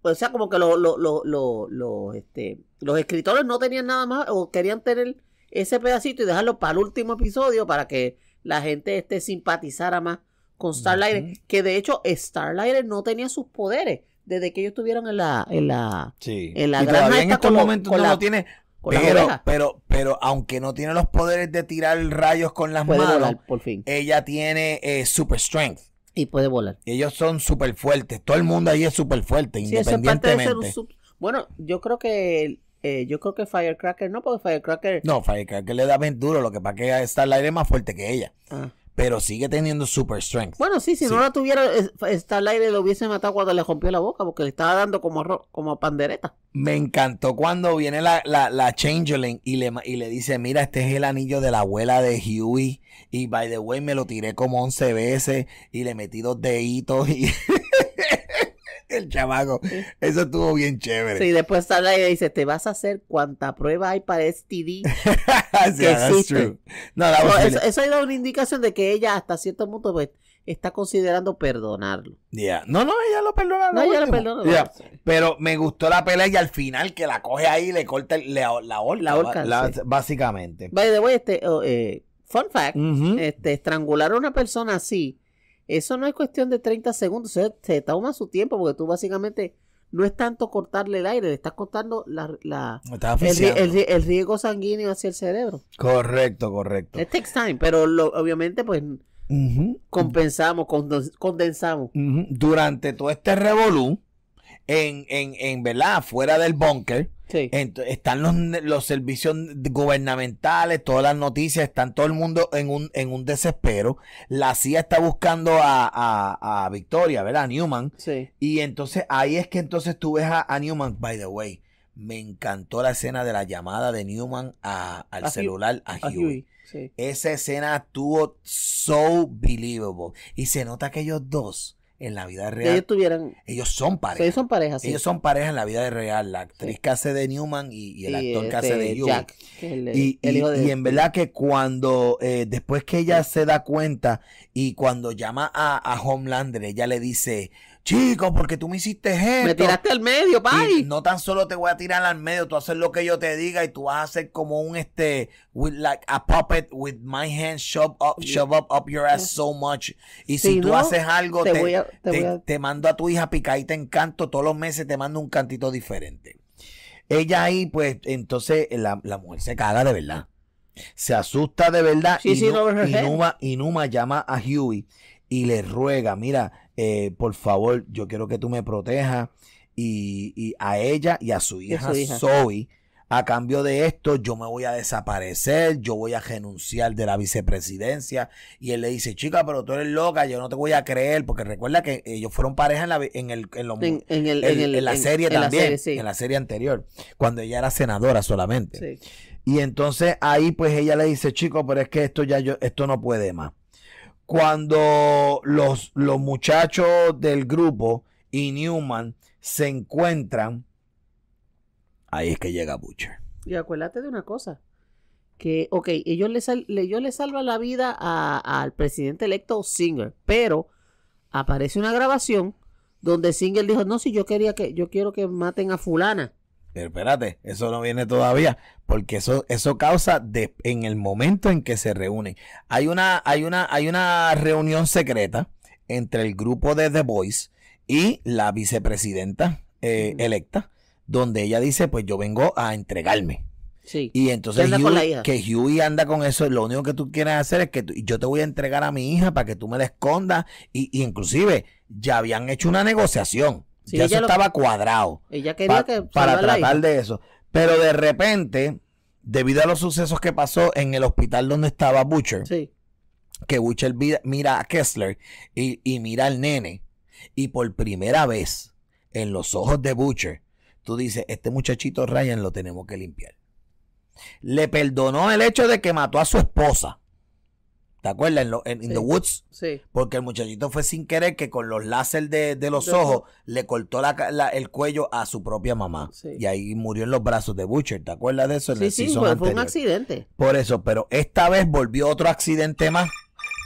o sea, como que los, los, este, los escritores no tenían nada más o querían tener ese pedacito y dejarlo para el último episodio para que la gente esté simpatizara más con Starlight que de hecho Starlight no tenía sus poderes desde que ellos estuvieron en la en la en la en estos momentos no lo tiene pero, pero, pero aunque no tiene los poderes de tirar rayos con las manos, por fin. ella tiene eh, super strength. Y puede volar. ellos son super fuertes. Todo el mundo ahí es super fuerte, independientemente. bueno, yo creo que eh, yo creo que Firecracker no, porque Firecracker. No, Firecracker le da bien duro, lo que para que Starlight es más fuerte que ella. Ah pero sigue teniendo super strength. Bueno, sí, si no la tuviera, está al aire, lo hubiese matado cuando le rompió la boca, porque le estaba dando como, como pandereta. Me encantó cuando viene la, la, la Changeling y le, y le dice, mira, este es el anillo de la abuela de Huey, y by the way me lo tiré como 11 veces, y le metí dos deditos, y... el chamaco. Eso estuvo bien chévere. Sí, después sale y dice, te vas a hacer cuanta prueba hay para este yeah, that's true. No, eso, eso una indicación de que ella hasta cierto punto pues, está considerando perdonarlo. No, no, ella lo perdona. No, ella lo perdona. Pero me gustó la pelea y al final que la coge ahí y le corta la horca. Básicamente. By the este, oh, eh, fun fact, este, estrangular a una persona así eso no es cuestión de 30 segundos, se, se toma su tiempo porque tú básicamente no es tanto cortarle el aire, le estás cortando la, el, riesgo sanguíneo hacia el cerebro. Correcto, correcto. It takes time, pero lo, obviamente pues compensamos, condensamos. Durante todo este revolú, en, en, ¿verdad? Fuera del búnker. están los, servicios gubernamentales, todas las noticias, están todo el mundo en un, en un desespero. La CIA está buscando a, Victoria, ¿verdad? A Newman. Y entonces ahí es que entonces tú ves a, Newman, by the way. Me encantó la escena de la llamada de Newman al celular a, Huey. Esa escena estuvo so believable. Y se nota que ellos dos en la vida real. Ellos son parejas Ellos son parejas Ellos son en la vida real. La actriz que hace de Newman y, el actor que hace de Jack, y, en verdad que cuando, eh, después que ella se da cuenta y cuando llama a, a Homelander, ella le dice, Chico, porque tú me hiciste esto. Me tiraste al medio, pai. no tan solo te voy a tirar al medio, tú haces lo que yo te diga y tú vas a hacer como un este, like a puppet with my hand shove up, shove up, your ass so much. Y si, tú haces algo, te, mando a tu hija y te encanto. todos los meses te mando un cantito diferente. Ella ahí, pues, entonces la, la mujer se caga de verdad. Se asusta de verdad. y, Numa, y Numa llama a Huey y le ruega, mira, eh, por favor, yo quiero que tú me protejas. Y, y a ella y a su hija, Zoe, a cambio de esto, yo me voy a desaparecer, yo voy a renunciar de la vicepresidencia. Y él le dice, chica, pero tú eres loca, yo no te voy a creer, porque recuerda que ellos fueron pareja en la, el, la serie también, en la serie anterior, cuando ella era senadora solamente. Y entonces ahí pues ella le dice, chico, pero es que esto ya yo, esto no puede más cuando los, los muchachos del grupo y Newman se encuentran, ahí es que llega Butcher. Y acuérdate de una cosa, que, ok, ellos le, ellos le salvan la vida al presidente electo Singer, pero aparece una grabación donde Singer dijo, no, si yo quería que, yo quiero que maten a fulana. Pero espérate, eso no viene todavía, porque eso, eso causa de, en el momento en que se reúnen. Hay una, hay una, hay una reunión secreta entre el grupo de The Boys y la vicepresidenta eh, electa, donde ella dice, pues yo vengo a entregarme. Sí. Y entonces que Huey anda con eso, lo único que tú quieres hacer es que yo te voy a entregar a mi hija para que tú me la escondas. y inclusive ya habían hecho una negociación ya eso estaba cuadrado. Ella quería para tratar de eso. Pero de repente, debido a los sucesos que pasó en el hospital donde estaba Butcher, que Butcher mira a Kessler y mira al nene, y por primera vez en los ojos de Butcher, tú dices, este muchachito Ryan lo tenemos que limpiar. Le perdonó el hecho de que mató a su esposa. ¿Te acuerdas? En, the Woods. Sí. Porque el muchachito fue sin querer que con los láser de, los ojos le cortó el cuello a su propia mamá. Sí. Y ahí murió en los brazos de Butcher. ¿Te acuerdas de eso? sí, sí, fue, un accidente. Por eso, pero esta vez volvió otro accidente más.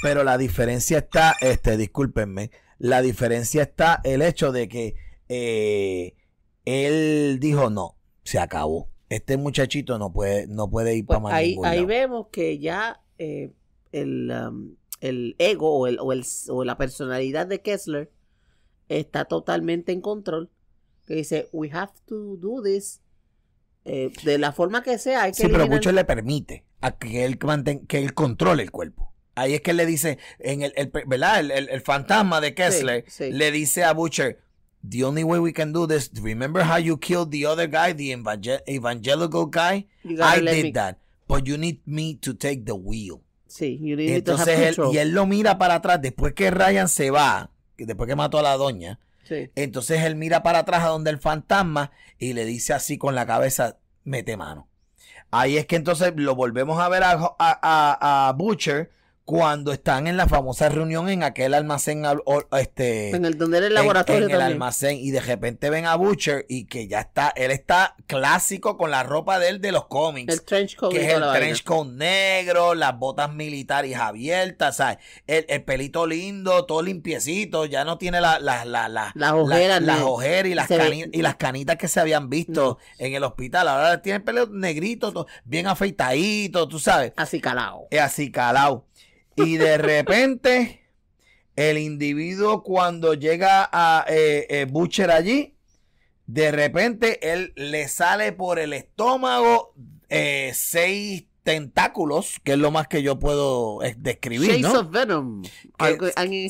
Pero la diferencia está, este, discúlpenme, la diferencia está el hecho de que eh, él dijo no, se acabó. Este muchachito no puede, no puede ir pues para más. Ahí, ahí vemos que ya eh, el, um, el ego o, el, o, el, o la personalidad de Kessler está totalmente en control. Que dice, we have to do this. Eh, de la forma que sea. sí, pero mucho le permite a que él, manten, que él controle el cuerpo. Ahí es que le dice, en el, el ¿verdad? El, el, fantasma de Kessler le dice a Butcher, the only way we can do this, remember how you killed the other guy, the evangelical guy? I did that, but you need me to take the wheel él, y él lo mira para atrás después que Ryan se va, después que mató a la doña. Entonces él mira para atrás a donde el fantasma y le dice así con la cabeza, mete mano. Ahí es que entonces lo volvemos a ver a, a, a Butcher cuando están en la famosa reunión en aquel almacén este en el donde era el laboratorio en, en almacén y de repente ven a Butcher y que ya está él está clásico con la ropa de él de los cómics el trench coat que el trench coat negro las botas militares abiertas ¿sabes? El, el, pelito lindo todo limpiecito ya no tiene las ojeras las ojeras y las, cani y las canitas que se habían visto en el hospital ahora tiene el pelo negrito bien afeitadito tú sabes así calado es así calado y de repente, el individuo cuando llega a eh, eh, Butcher allí, de repente él le sale por el estómago eh, seis tentáculos, que es lo más que yo puedo describir. ¿no?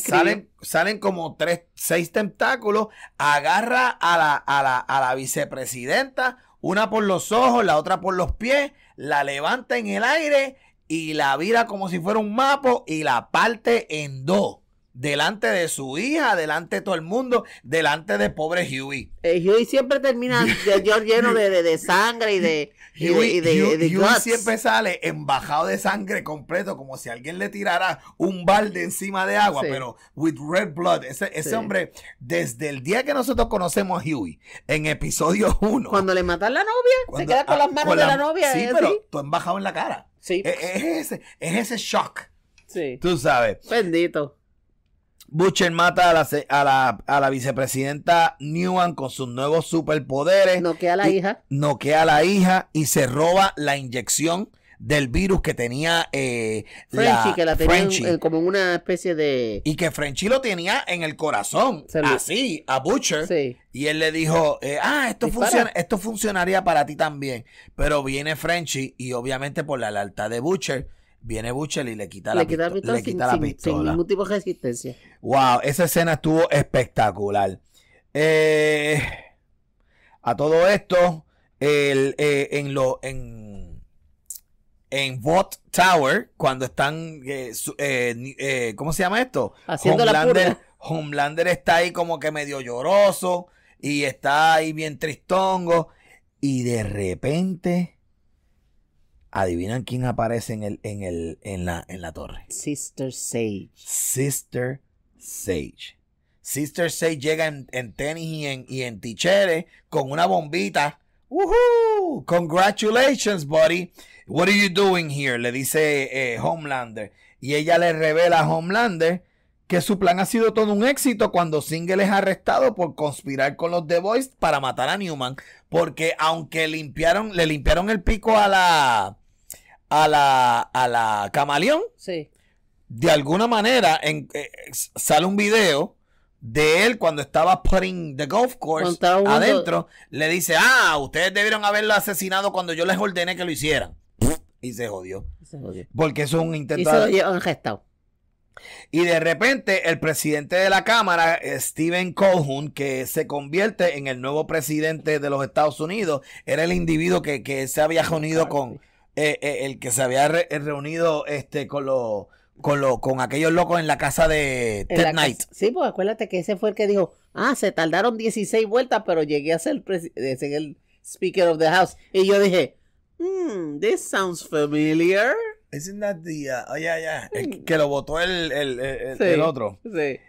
salen, salen, como tres, seis tentáculos, agarra a la, a, la, a la vicepresidenta, una por los ojos, la otra por los pies, la levanta en el aire y la vira como si fuera un mapo y la parte en dos. Delante de su hija, delante de todo el mundo, delante de pobre Huey. Eh, Huey siempre termina de, lleno de, sangre y de. Huey, siempre sale embajado de sangre completo, como si alguien le tirara un balde encima de agua, pero with red blood. Ese, hombre, desde el día que nosotros conocemos a Huey, en episodio 1. Cuando le matan la novia, se queda con las manos de la novia. Sí, eh, pero embajado en la cara. E-, e-, es, ese, es ese shock. Sí. Tú sabes. Bendito. Butcher mata a la, a la, a la vicepresidenta newman con sus nuevos superpoderes. Noquea a la hija. Noquea a la hija y se roba la inyección del virus que tenía eh, Frenchy, que la tenía eh, como una especie de... Y que Frenchy lo tenía en el corazón, así, a Butcher. Y él le dijo, eh, ah, esto, esto funcionaría para ti también. Pero viene Frenchy y obviamente por la lealtad de Butcher, viene Butcher y le quita la, le quita la pistola. Sin, ningún tipo de resistencia. Wow, esa escena estuvo espectacular. Eh, a todo esto, el, en, lo, en Bot Tower cuando están, eh, eh, eh, ¿cómo se llama esto? Haciendo Homelander, está ahí como que medio lloroso y está ahí bien tristongo y de repente, adivinan quién aparece en, el, en, el, en, la, en la torre. Sister Sage. Sister Sage. Sister Sage llega en, tenis y en, y en ticheres con una bombita. ¡Woohoo! Congratulations, buddy. What are you doing here? Le dice eh, Homelander. Y ella le revela a Homelander que su plan ha sido todo un éxito cuando Single es arrestado por conspirar con los The Boys para matar a Newman. Porque aunque limpiaron, le limpiaron el pico a la. a la. a la camaleón. Sí. De alguna manera eh, sale un video de él cuando estaba putting the golf course adentro, le dice, ah, ustedes debieron haberlo asesinado cuando yo les ordené que lo hicieran. Y se jodió. porque eso Porque es un intento. Y se lo Y de repente el presidente de la Cámara, Stephen Colhoun, que se convierte en el nuevo presidente de los Estados Unidos, era el individuo que, que se había reunido con, eh, eh, el que se había reunido este, con los... Con, con aquellos locos en la casa de Ted Knight. Sí, pues acuérdate que ese fue el que dijo, ah, se tardaron 16 vueltas, pero llegué a ser, el, speaker of the house. Y yo dije, Hmm, this sounds familiar. Isn't that the, uh, oh, yeah, yeah. Hmm. que lo votó el, el, el, sí, el otro. Sí.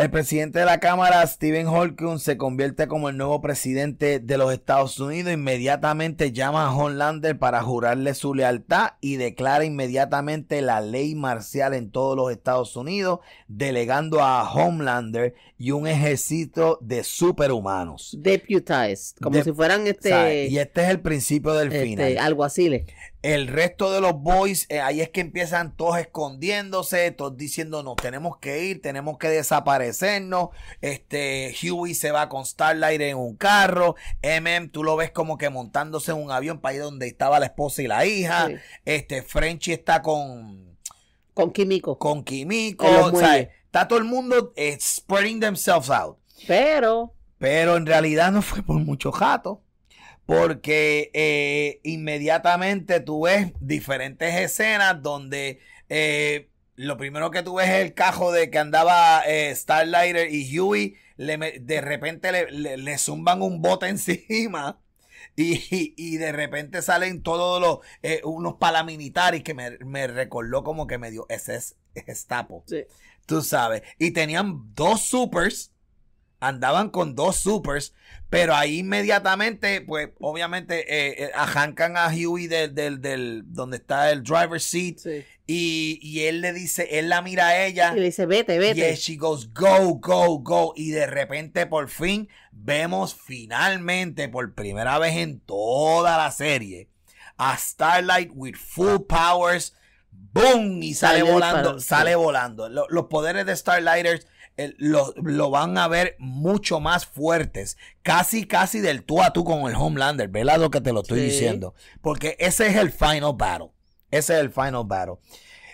El presidente de la Cámara, Stephen Holcomb, se convierte como el nuevo presidente de los Estados Unidos. Inmediatamente llama a Homelander para jurarle su lealtad y declara inmediatamente la ley marcial en todos los Estados Unidos, delegando a Homelander y un ejército de superhumanos. Deputized, como si fueran este. Y este es el principio del este, final. Alguaciles. El resto de los boys, eh, ahí es que empiezan todos escondiéndose, todos diciendo, no, tenemos que ir, tenemos que desaparecernos. Este, Huey se va con Starlight en un carro. MM, tú lo ves como que montándose en un avión para ir donde estaba la esposa y la hija. Este, Frenchy está con... Con Químico. Con Químico. Oh, está todo el mundo eh, spreading themselves out. Pero... Pero en realidad no fue por mucho jato porque eh, inmediatamente tú ves diferentes escenas donde eh, lo primero que tú ves es el cajo de que andaba eh, Starlighter y Huey, de repente le, le, zumban un bote encima. Y, y, de repente salen todos los unos palamilitares que me, me, recordó como que me dio ese es estapo. Sí. Tú sabes. Y tenían dos supers andaban con dos supers, pero ahí inmediatamente, pues obviamente eh, eh, arrancan a Huey del, donde está el driver's seat y, él le dice, él la mira a ella. Y le dice, vete, vete. Y she goes, go, go, go. Y de repente, por fin, vemos finalmente, por primera vez en toda la serie, a Starlight with full powers. ¡Boom! Y sale, volando, sale volando. los poderes de Starlighters lo, van a ver mucho más fuertes, casi, casi del tú a tú con el Homelander, ¿verdad? Lo que te lo estoy diciendo. Porque ese es el final battle. Ese es el final battle.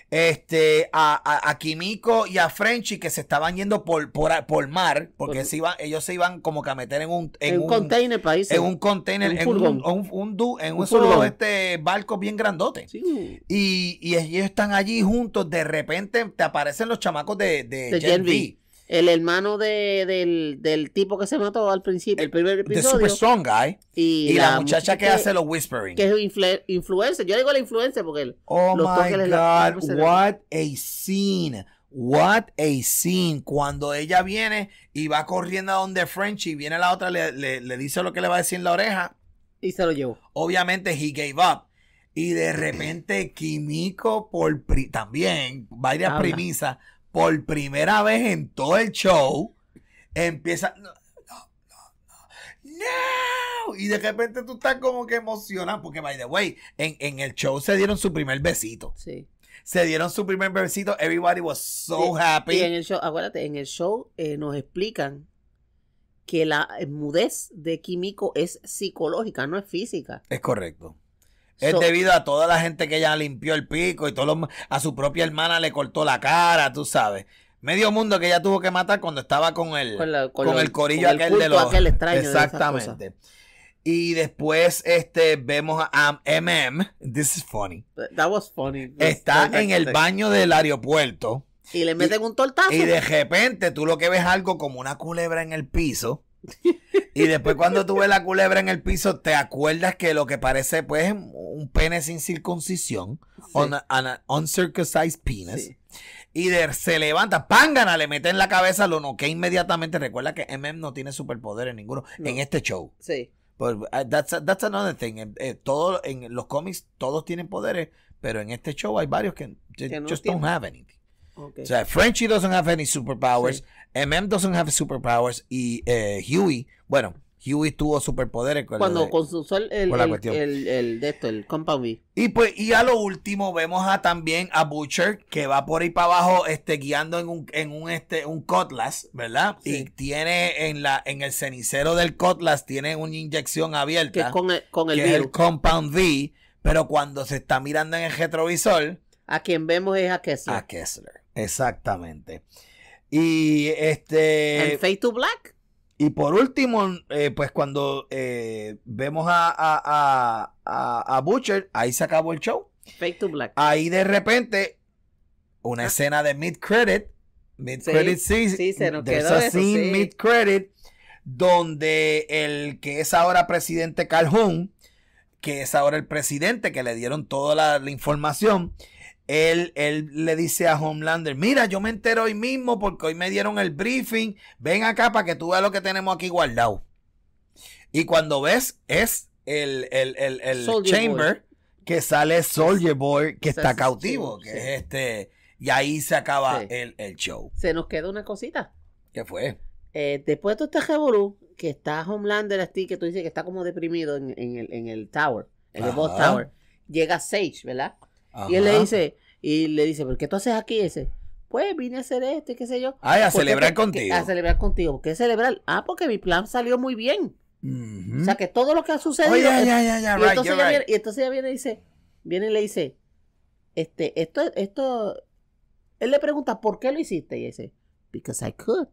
Este, a, a, Kimiko y a Frenchy que se estaban yendo por, por, por mar, porque ellos se iban como que a meter en un, en, un, container, país. En un container, en, un, en un solo, este barco bien grandote. Y, ellos están allí juntos, de repente te aparecen los chamacos de, de, el hermano de, del, del, tipo que se mató al principio, el primer episodio. The Super Strong Guy. Y, la, muchacha que, hace los whispering. Que es influ influencer. Yo digo la influencer porque él. Oh my God. what a scene. What a scene. Cuando ella viene y va corriendo a donde y viene la otra, le, le, le dice lo que le va a decir en la oreja. Y se lo llevó. Obviamente, he gave up. Y de repente, Químico por también, varias premisas por primera vez en todo el show, empieza. No, no, no, no. Y de repente tú estás como que emocionado, porque by the way, en, el show se dieron su primer besito. Sí se dieron su primer besito, everybody was so happy. Y en el show, acuérdate, en el show eh, nos explican que la eh, mudez de Químico es psicológica, no es física. Es correcto. Es debido a toda la gente que ella limpió el pico y todo a su propia hermana le cortó la cara, tú sabes. Medio mundo que ella tuvo que matar cuando estaba con el, con, el corillo aquel exactamente. y después este, vemos a MM. This is funny. That was funny. Está en el baño del aeropuerto. Y le meten un tortazo. Y de repente tú lo que ves algo como una culebra en el piso. Y después cuando tú ves la culebra en el piso, te acuerdas que lo que parece pues un pene sin circuncisión, Un on uncircumcised penis. Y se levanta, pángana, le mete en la cabeza, lo noquea inmediatamente. Recuerda que MM no tiene superpoderes ninguno en este show. Sí. But pues, ah, that's, that's another thing. Eh, eh, todo, en los cómics todos tienen poderes, pero en este show hay varios que, no tienen. don't have anything. Okay. O sea, Frenchie doesn't have any superpowers. MM doesn't have superpowers y eh, Huey, bueno, Huey tuvo superpoderes con cuando con el, el, de esto, el Compound V. Y pues, y a lo último vemos a también a Butcher que va por ahí para abajo, este, guiando en un, en este, un cutlass, ¿verdad? Y tiene en la, en el cenicero del cutlass tiene una inyección abierta. Que con el, Compound V, pero cuando se está mirando en el retrovisor. A quien vemos es a Kessler. A Kessler, exactamente. Y este. El to Black? Y por último, eh, pues cuando eh, vemos a, Butcher, ahí se acabó el show. Fake to Black. Ahí de repente, una ah. escena de mid-credit. Mid-credit sí, sí, se nos quedó mid-credit, donde el que es ahora presidente Calhoun, que es ahora el presidente, que le dieron toda la información, él, le dice a Homelander, mira, yo me entero hoy mismo porque hoy me dieron el briefing, ven acá para que tú veas lo que tenemos aquí guardado. Y cuando ves, es el, chamber que sale Soldier Boy que está cautivo, que este, y ahí se acaba el, show. Se nos queda una cosita. ¿Qué fue? Eh, después de todo este que está Homelander así, que tú dices que está como deprimido en, el, tower, en el boss tower, llega Sage, ¿verdad? Y él le dice, y le dice, ¿por qué tú haces aquí ese? Pues vine a hacer este, qué sé yo. Ay, a celebrar contigo. A celebrar contigo. ¿Por qué celebrar? Ah, porque mi plan salió muy bien. O sea, que todo lo que ha sucedido. y, entonces ella viene, y entonces viene y dice, viene y le dice, este, esto, esto, él le pregunta, ¿por qué lo hiciste? Y dice, because I could.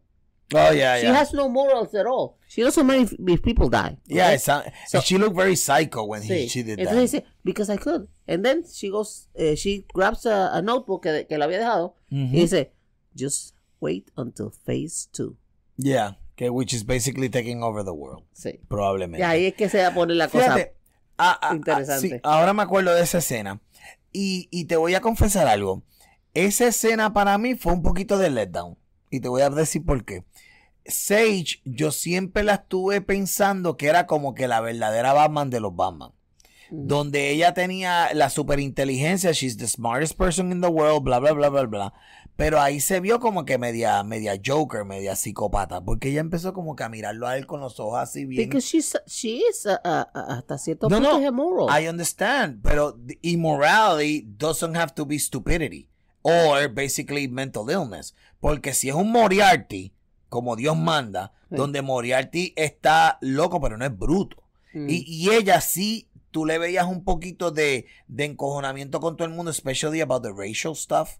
Oh yeah, she has no morals at all. She doesn't mind if people die. Yeah, uh, she looked very psycho when she did that. Dice, because I could. And then she goes, eh, she grabs a, notebook que, que, la había dejado y mm-hmm. dice, just wait until phase two. Yeah, okay, which is basically taking over the world. Sí. Probablemente. Y ahí es que se va la cosa ah, ah, ah, interesante. ahora me acuerdo de esa escena y, y te voy a confesar algo. Esa escena para mí fue un poquito de letdown y te voy a decir por qué. Sage, yo siempre la estuve pensando que era como que la verdadera Batman de los Batman. Mm. Donde ella tenía la superinteligencia, she's the smartest person in the world, bla, bla, bla, bla, bla. Pero ahí se vio como que media, media Joker, media psicópata, porque ella empezó como que a mirarlo a él con los ojos así bien. Porque she's, she uh, uh, uh, hasta cierto punto no, immoral. I understand, pero immorality doesn't have to be stupidity or basically mental illness. Porque si es un Moriarty, como Dios manda, donde Moriarty está loco, pero no es bruto. Mm. Y, ella sí, tú le veías un poquito de, de encojonamiento con todo el mundo, especially about the racial stuff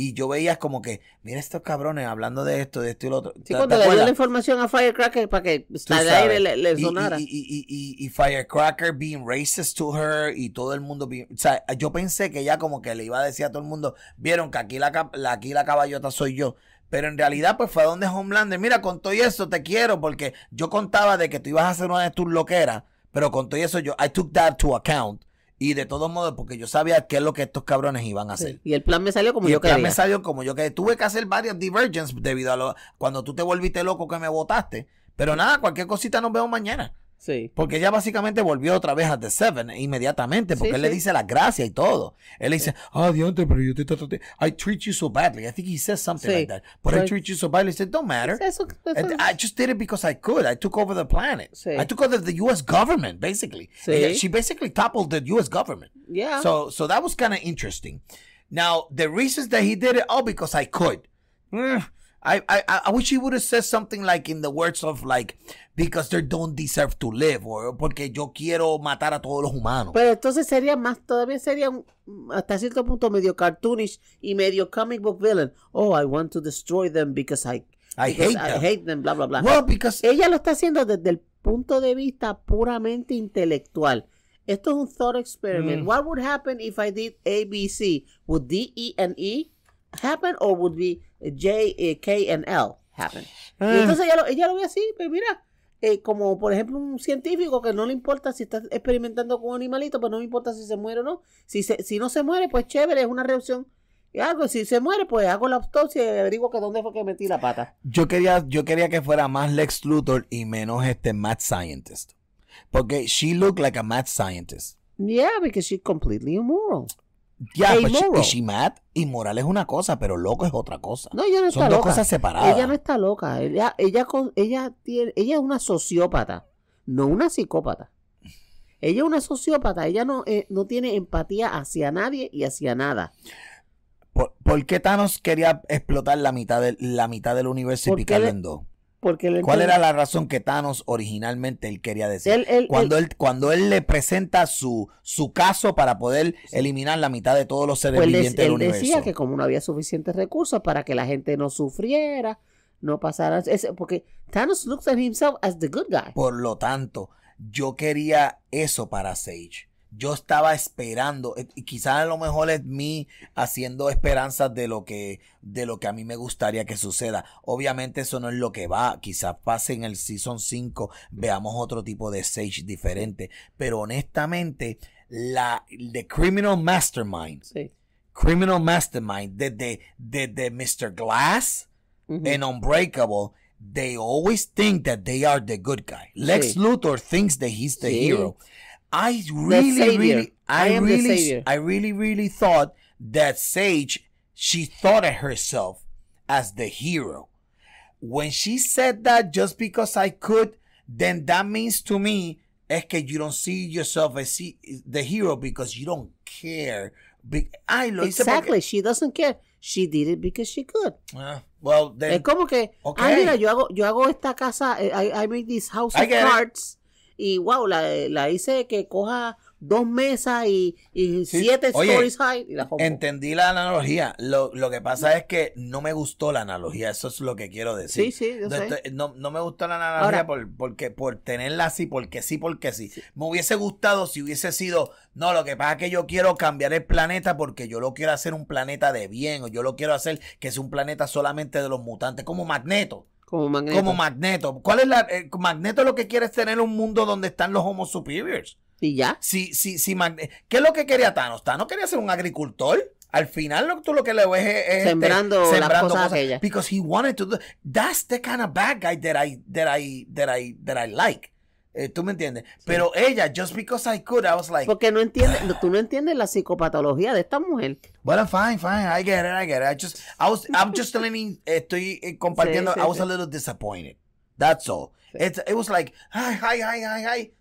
y yo veía como que, mira estos cabrones hablando de esto, de esto y lo otro. Sí, cuando le dio la información a Firecracker para que aire le, sonara. Y, Firecracker being racist to her y todo el mundo. o sea, yo pensé que ya como que le iba a decir a todo el mundo, vieron que aquí la, aquí la caballota soy yo. Pero en realidad, pues fue a donde Homelander, mira, con todo eso te quiero, porque yo contaba de que tú ibas a hacer una de tus loqueras, pero con todo eso yo, I took that to account. Y de todos modos, porque yo sabía qué es lo que estos cabrones iban a hacer. y el plan me salió como yo el plan me salió como yo que Tuve que hacer varias divergences debido a lo. Cuando tú te volviste loco que me votaste. Pero nada, cualquier cosita nos vemos mañana. Sí. Porque ella básicamente volvió otra vez a The Seven inmediatamente, porque él le dice las gracias y todo. Él le dice, ah, pero yo te I treat you so badly. I think he says something like that. But I treat you so badly. He said, don't matter. I just did it because I could. I took over the planet. I took over the U.S. government, basically. She basically toppled the U.S. government. Yeah. So, so that was kind of interesting. Now, the reasons that he did it, oh, because I could. Mm. I, I, I wish he would have said something like in the words of like because they don't deserve to live or porque yo quiero matar a todos los humanos. Pero entonces sería más todavía sería hasta cierto punto medio cartoonish y medio comic book villain. Oh, I want to destroy them because I hate, them. hate them. bla bla bla. Well, because... ella lo está haciendo desde el punto de vista puramente intelectual. Esto es un thought experiment. Mm. What would happen if I did A B C with D E and E happen or would be eh, J, eh, K and L happen? Ah. Y entonces ella lo, ve así, Pero pues mira, eh, como por ejemplo un científico que no le importa si está experimentando con un animalito, pues no me importa si se muere o no. Si, no se muere, pues chévere, es una reacción. Y algo, si se muere, pues hago la autopsia y averiguo que dónde fue que metí la pata. Yo quería, yo quería que fuera más Lex Luthor y menos este mad scientist. Porque she look like a mad scientist. Yeah, because she's completely immoral. Ya, hey, pues, y moral es una cosa, pero loco es otra cosa. No, ella no Son está dos cosas separadas. Ella no está loca. Ella, tiene, ella es una sociópata, no una psicópata. Ella es una sociópata. Ella no, eh, no tiene empatía hacia nadie y hacia nada. ¿Por, qué Thanos quería explotar la mitad, de, la mitad del universo y picarlo en dos? ¿Cuál era la razón que Thanos originalmente él quería decir? cuando, él, cuando él le presenta su, su caso para poder eliminar la mitad de todos los seres pues vivientes del universo. Él decía que como no había suficientes recursos para que la gente no sufriera, no pasara... porque Thanos looks at himself as the good guy. Por lo tanto, yo quería eso para Sage yo estaba esperando, eh, y quizás a lo mejor es mí haciendo esperanzas de lo que de lo que a mí me gustaría que suceda. Obviamente eso no es lo que va, quizás pase en el season 5, veamos otro tipo de Sage diferente, pero honestamente la Criminal Mastermind. Criminal Mastermind desde de, Mr. Glass en Unbreakable they always think that they are the good guy. Lex Luthor thinks that he's the hero. I really, really, I, I really, I really, really thought that Sage, she thought of herself as the hero. When she said that just because I could, then that means to me, es que you don't see yourself as see the hero because you don't care. Be Ay, lo exactly, she doesn't care. She did it because she could. Uh, well, then, es como que, okay. ah, mira, yo hago, yo hago esta casa, eh, I, I make this house I of cards. It. y wow, la, la hice que coja dos mesas y, siete stories high. la entendí la analogía. Lo, que pasa es que no me gustó la analogía. Eso es lo que quiero decir. Sí, sí, no, no, me gustó la analogía por, porque, por tenerla así, porque sí, porque sí. Me hubiese gustado si hubiese sido, no, lo que pasa es que yo quiero cambiar el planeta porque yo lo quiero hacer un planeta de bien o yo lo quiero hacer que es un planeta solamente de los mutantes, como Magneto. Como Magneto. Magneto. ¿Cuál es la, eh, Magneto lo que quiere es tener un mundo donde están los Homo Superiors. ¿Y ya? Si, si, si ¿Qué es lo que quería Thanos? Thanos quería ser un agricultor. Al final tú lo que le ves es, este, sembrando, las cosas, Aquellas. because he wanted to do that's the kind of bad guy that I that I that I that I like eh, ¿Tú me entiendes? Pero ella, just because I could, I was like. Porque no entiendes, ah". tú no entiendes la psicopatología de esta mujer. Bueno, well, fine, fine, I get it, I get it. I just, I was, I'm just telling you, eh, estoy eh, compartiendo, I was a little disappointed. That's all. It, it was like, ay, ay, ay, ay, ay.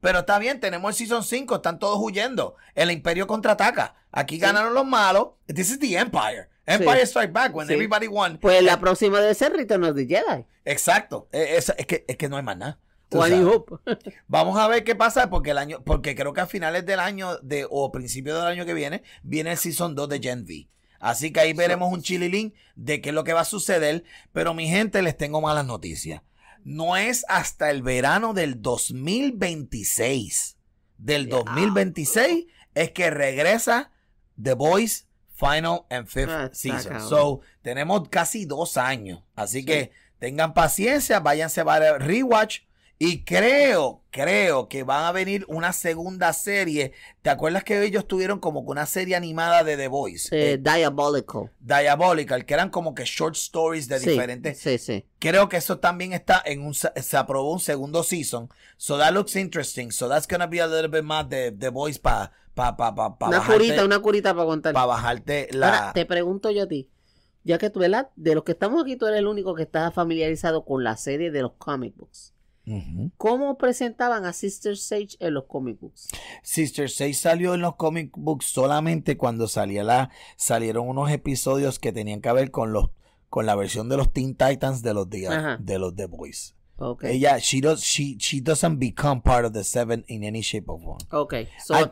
Pero está bien, tenemos el Season 5, están todos huyendo. El Imperio contraataca. Aquí ganaron los malos. This is the Empire. Empire Strike Back, when everybody won. Pues la próxima debe ser Return of the Jedi. Exacto. Es, que, es que no hay más nada. Vamos a ver qué pasa porque el año, porque creo que a finales del año de, o principios del año que viene, viene el season 2 de Gen V. Así que ahí veremos un chililín de qué es lo que va a suceder. Pero mi gente, les tengo malas noticias. No es hasta el verano del 2026. Del 2026 es que regresa The Voice Final and Fifth ah, Season. So, tenemos casi dos años. Así que tengan paciencia, váyanse a rewatch y creo, creo que van a venir una segunda serie. ¿Te acuerdas que ellos tuvieron como que una serie animada de The Voice? Eh, Diabolical. Diabolical, que eran como que short stories de diferentes. Sí, sí. Creo que eso también está en un. Se aprobó un segundo season. So that looks interesting. So that's gonna be a little bit más de The Voice para. Pa, pa, pa, pa, una curita, una curita para contar. Para bajarte la. te pregunto yo a ti ya que tú, ¿verdad? De los que estamos aquí, tú eres el único que está familiarizado con la serie de los comic books. ¿Cómo presentaban a Sister Sage en los comic books? Sister Sage salió en los comic books solamente cuando salía la, salieron unos episodios que tenían que ver con los con la versión de los Teen Titans de los días de los The Boys. Okay. Ella, she, she, doesn't become part of the Seven in any shape form. Okay. Ah,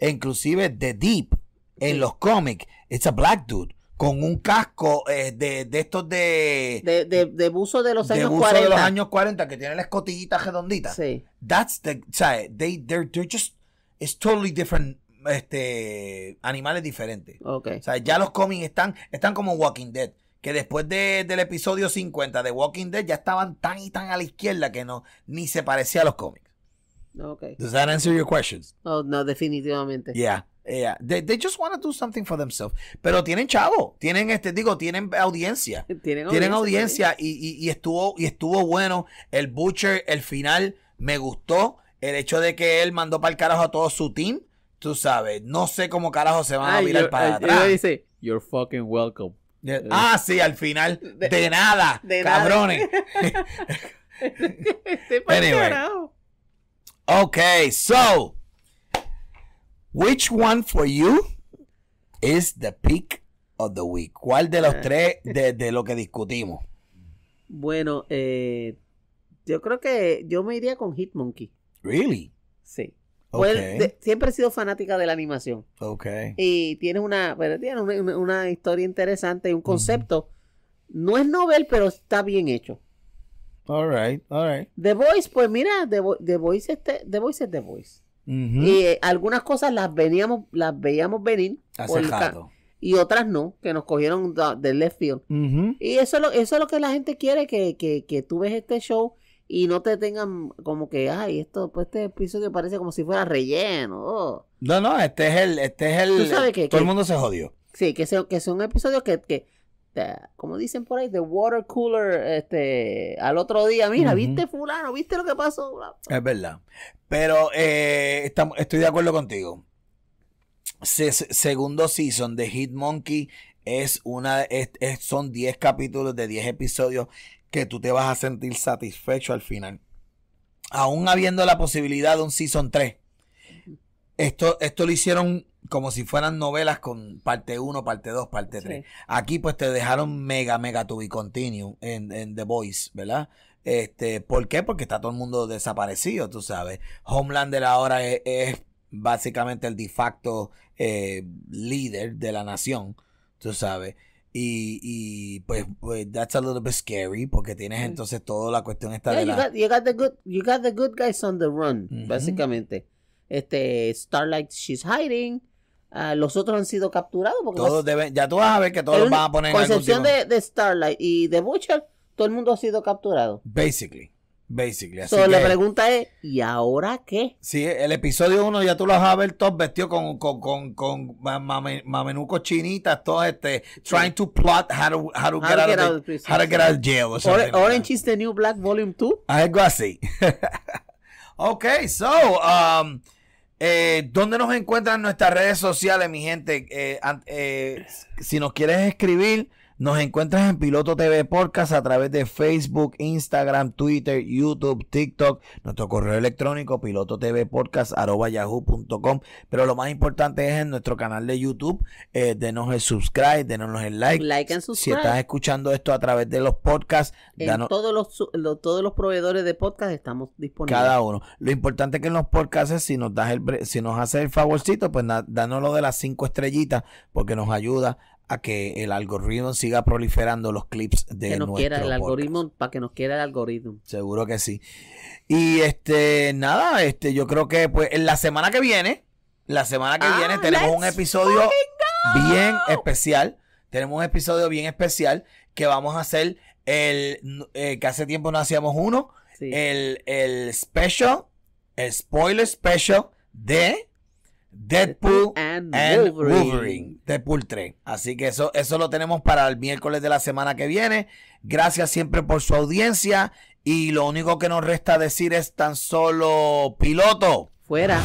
inclusive, The Deep en los cómics, it's a black dude con un casco eh, de, estos de de, de, buzo de los años 40. de los años 40 que tiene la escotillita redondita. Sí. That's the, o sea, they, they're, just, it's totally different este, animales diferentes. Okay. O sea, ya los cómics están, están como Walking Dead. Que después de, del episodio 50 de Walking Dead ya estaban tan y tan a la izquierda que no, ni se parecía a los cómics. Okay. Does answer your questions? Oh, no, definitivamente. Yeah. They, just want to do something for themselves. Pero tienen chavo, tienen este, digo, tienen audiencia. Tienen, audiencia, y, estuvo, y estuvo bueno. El Butcher, el final, me gustó. El hecho de que él mandó para el carajo a todo su team, tú sabes, no sé cómo carajo se van a mirar para atrás. you're fucking welcome. Eh. Ah, sí, al final, de, nada, de cabrones. Nada. anyway. Ok, so. Which one for you is the peak of the week? ¿Cuál de los eh. tres de, lo que discutimos? Bueno, eh, yo creo que yo me iría con Hitmonkey. ¿Really? Sí. Okay. Pues, siempre he sido fanática de la animación. Ok. Y tiene una, tiene una, historia interesante y un concepto. No es novel, pero está bien hecho. All right, all right. The Voice, pues mira, The, Voice este, The Voice es The Voice. Y eh, algunas cosas las veníamos, las veíamos venir. Y otras no, que nos cogieron del left field. Y eso es, lo, eso es lo que la gente quiere, que, que, que tú ves este show y no te tengan como que, ay, esto, pues este episodio parece como si fuera relleno. Oh". No, no, este es el, este es el, que, todo el mundo se jodió. Sí, que, que son episodios que como dicen por ahí, The water cooler, este, al otro día, mira, viste fulano, viste lo que pasó. Es verdad. Pero eh, estamos, estoy de acuerdo contigo. segundo season de monkey es una, son 10 capítulos de 10 episodios que tú te vas a sentir satisfecho al final. Aún habiendo la posibilidad de un season 3. Esto, esto lo hicieron como si fueran novelas con parte 1, parte 2, parte 3. Aquí pues te dejaron mega, mega to be Continued en, The Voice, ¿verdad? Este, ¿Por qué? Porque está todo el mundo desaparecido, tú sabes. Homelander ahora es, es básicamente el de facto eh, líder de la nación, tú sabes. Y, pues, pues, that's a little bit scary porque tienes entonces toda la cuestión esta de you got, the good, you got the guys on the run, básicamente. Este, Starlight, she's hiding. Ah, los otros han sido capturados. Porque todos deben, ya tú vas a ver que todos los van a poner en Con excepción de, Starlight y de Butcher, todo el mundo ha sido capturado. Basically. Basically. Así la pregunta es, ¿y ahora qué? Sí, el episodio 1 ya tú lo vas a ver todos vestidos con, con, con, con mamenucos chinitas, todos este, trying to plot how to, how to, get, out of how to get out of jail. Orange is the New Black Volume 2. Algo así. ok, so... Um, eh, ¿Dónde nos encuentran nuestras redes sociales, mi gente? Eh, eh, si nos quieres escribir, nos encuentras en Piloto TV Podcast a través de Facebook, Instagram, Twitter, YouTube, TikTok, nuestro correo electrónico Piloto TV yahoo.com Pero lo más importante es en nuestro canal de YouTube. Eh, denos el subscribe, denos el like. Like and Si estás escuchando esto a través de los podcasts, todos, los, todos los proveedores de podcast estamos disponibles. Cada uno. Lo importante que en los podcasts, es si nos, das el, si nos haces el favorcito, pues danos lo de las cinco estrellitas, porque nos ayuda a que el algoritmo siga proliferando los clips de que nos quiera el algoritmo para que nos quiera el algoritmo seguro que sí y este nada este yo creo que pues en la semana que viene la semana que ah, viene tenemos un episodio bien especial tenemos un episodio bien especial que vamos a hacer el eh, que hace tiempo no hacíamos uno el, el special spoiler special de Deadpool and, Deadpool 3. Así que eso, eso lo tenemos para el miércoles de la semana que viene. Gracias siempre por su audiencia. Y lo único que nos resta decir es tan solo piloto. Fuera.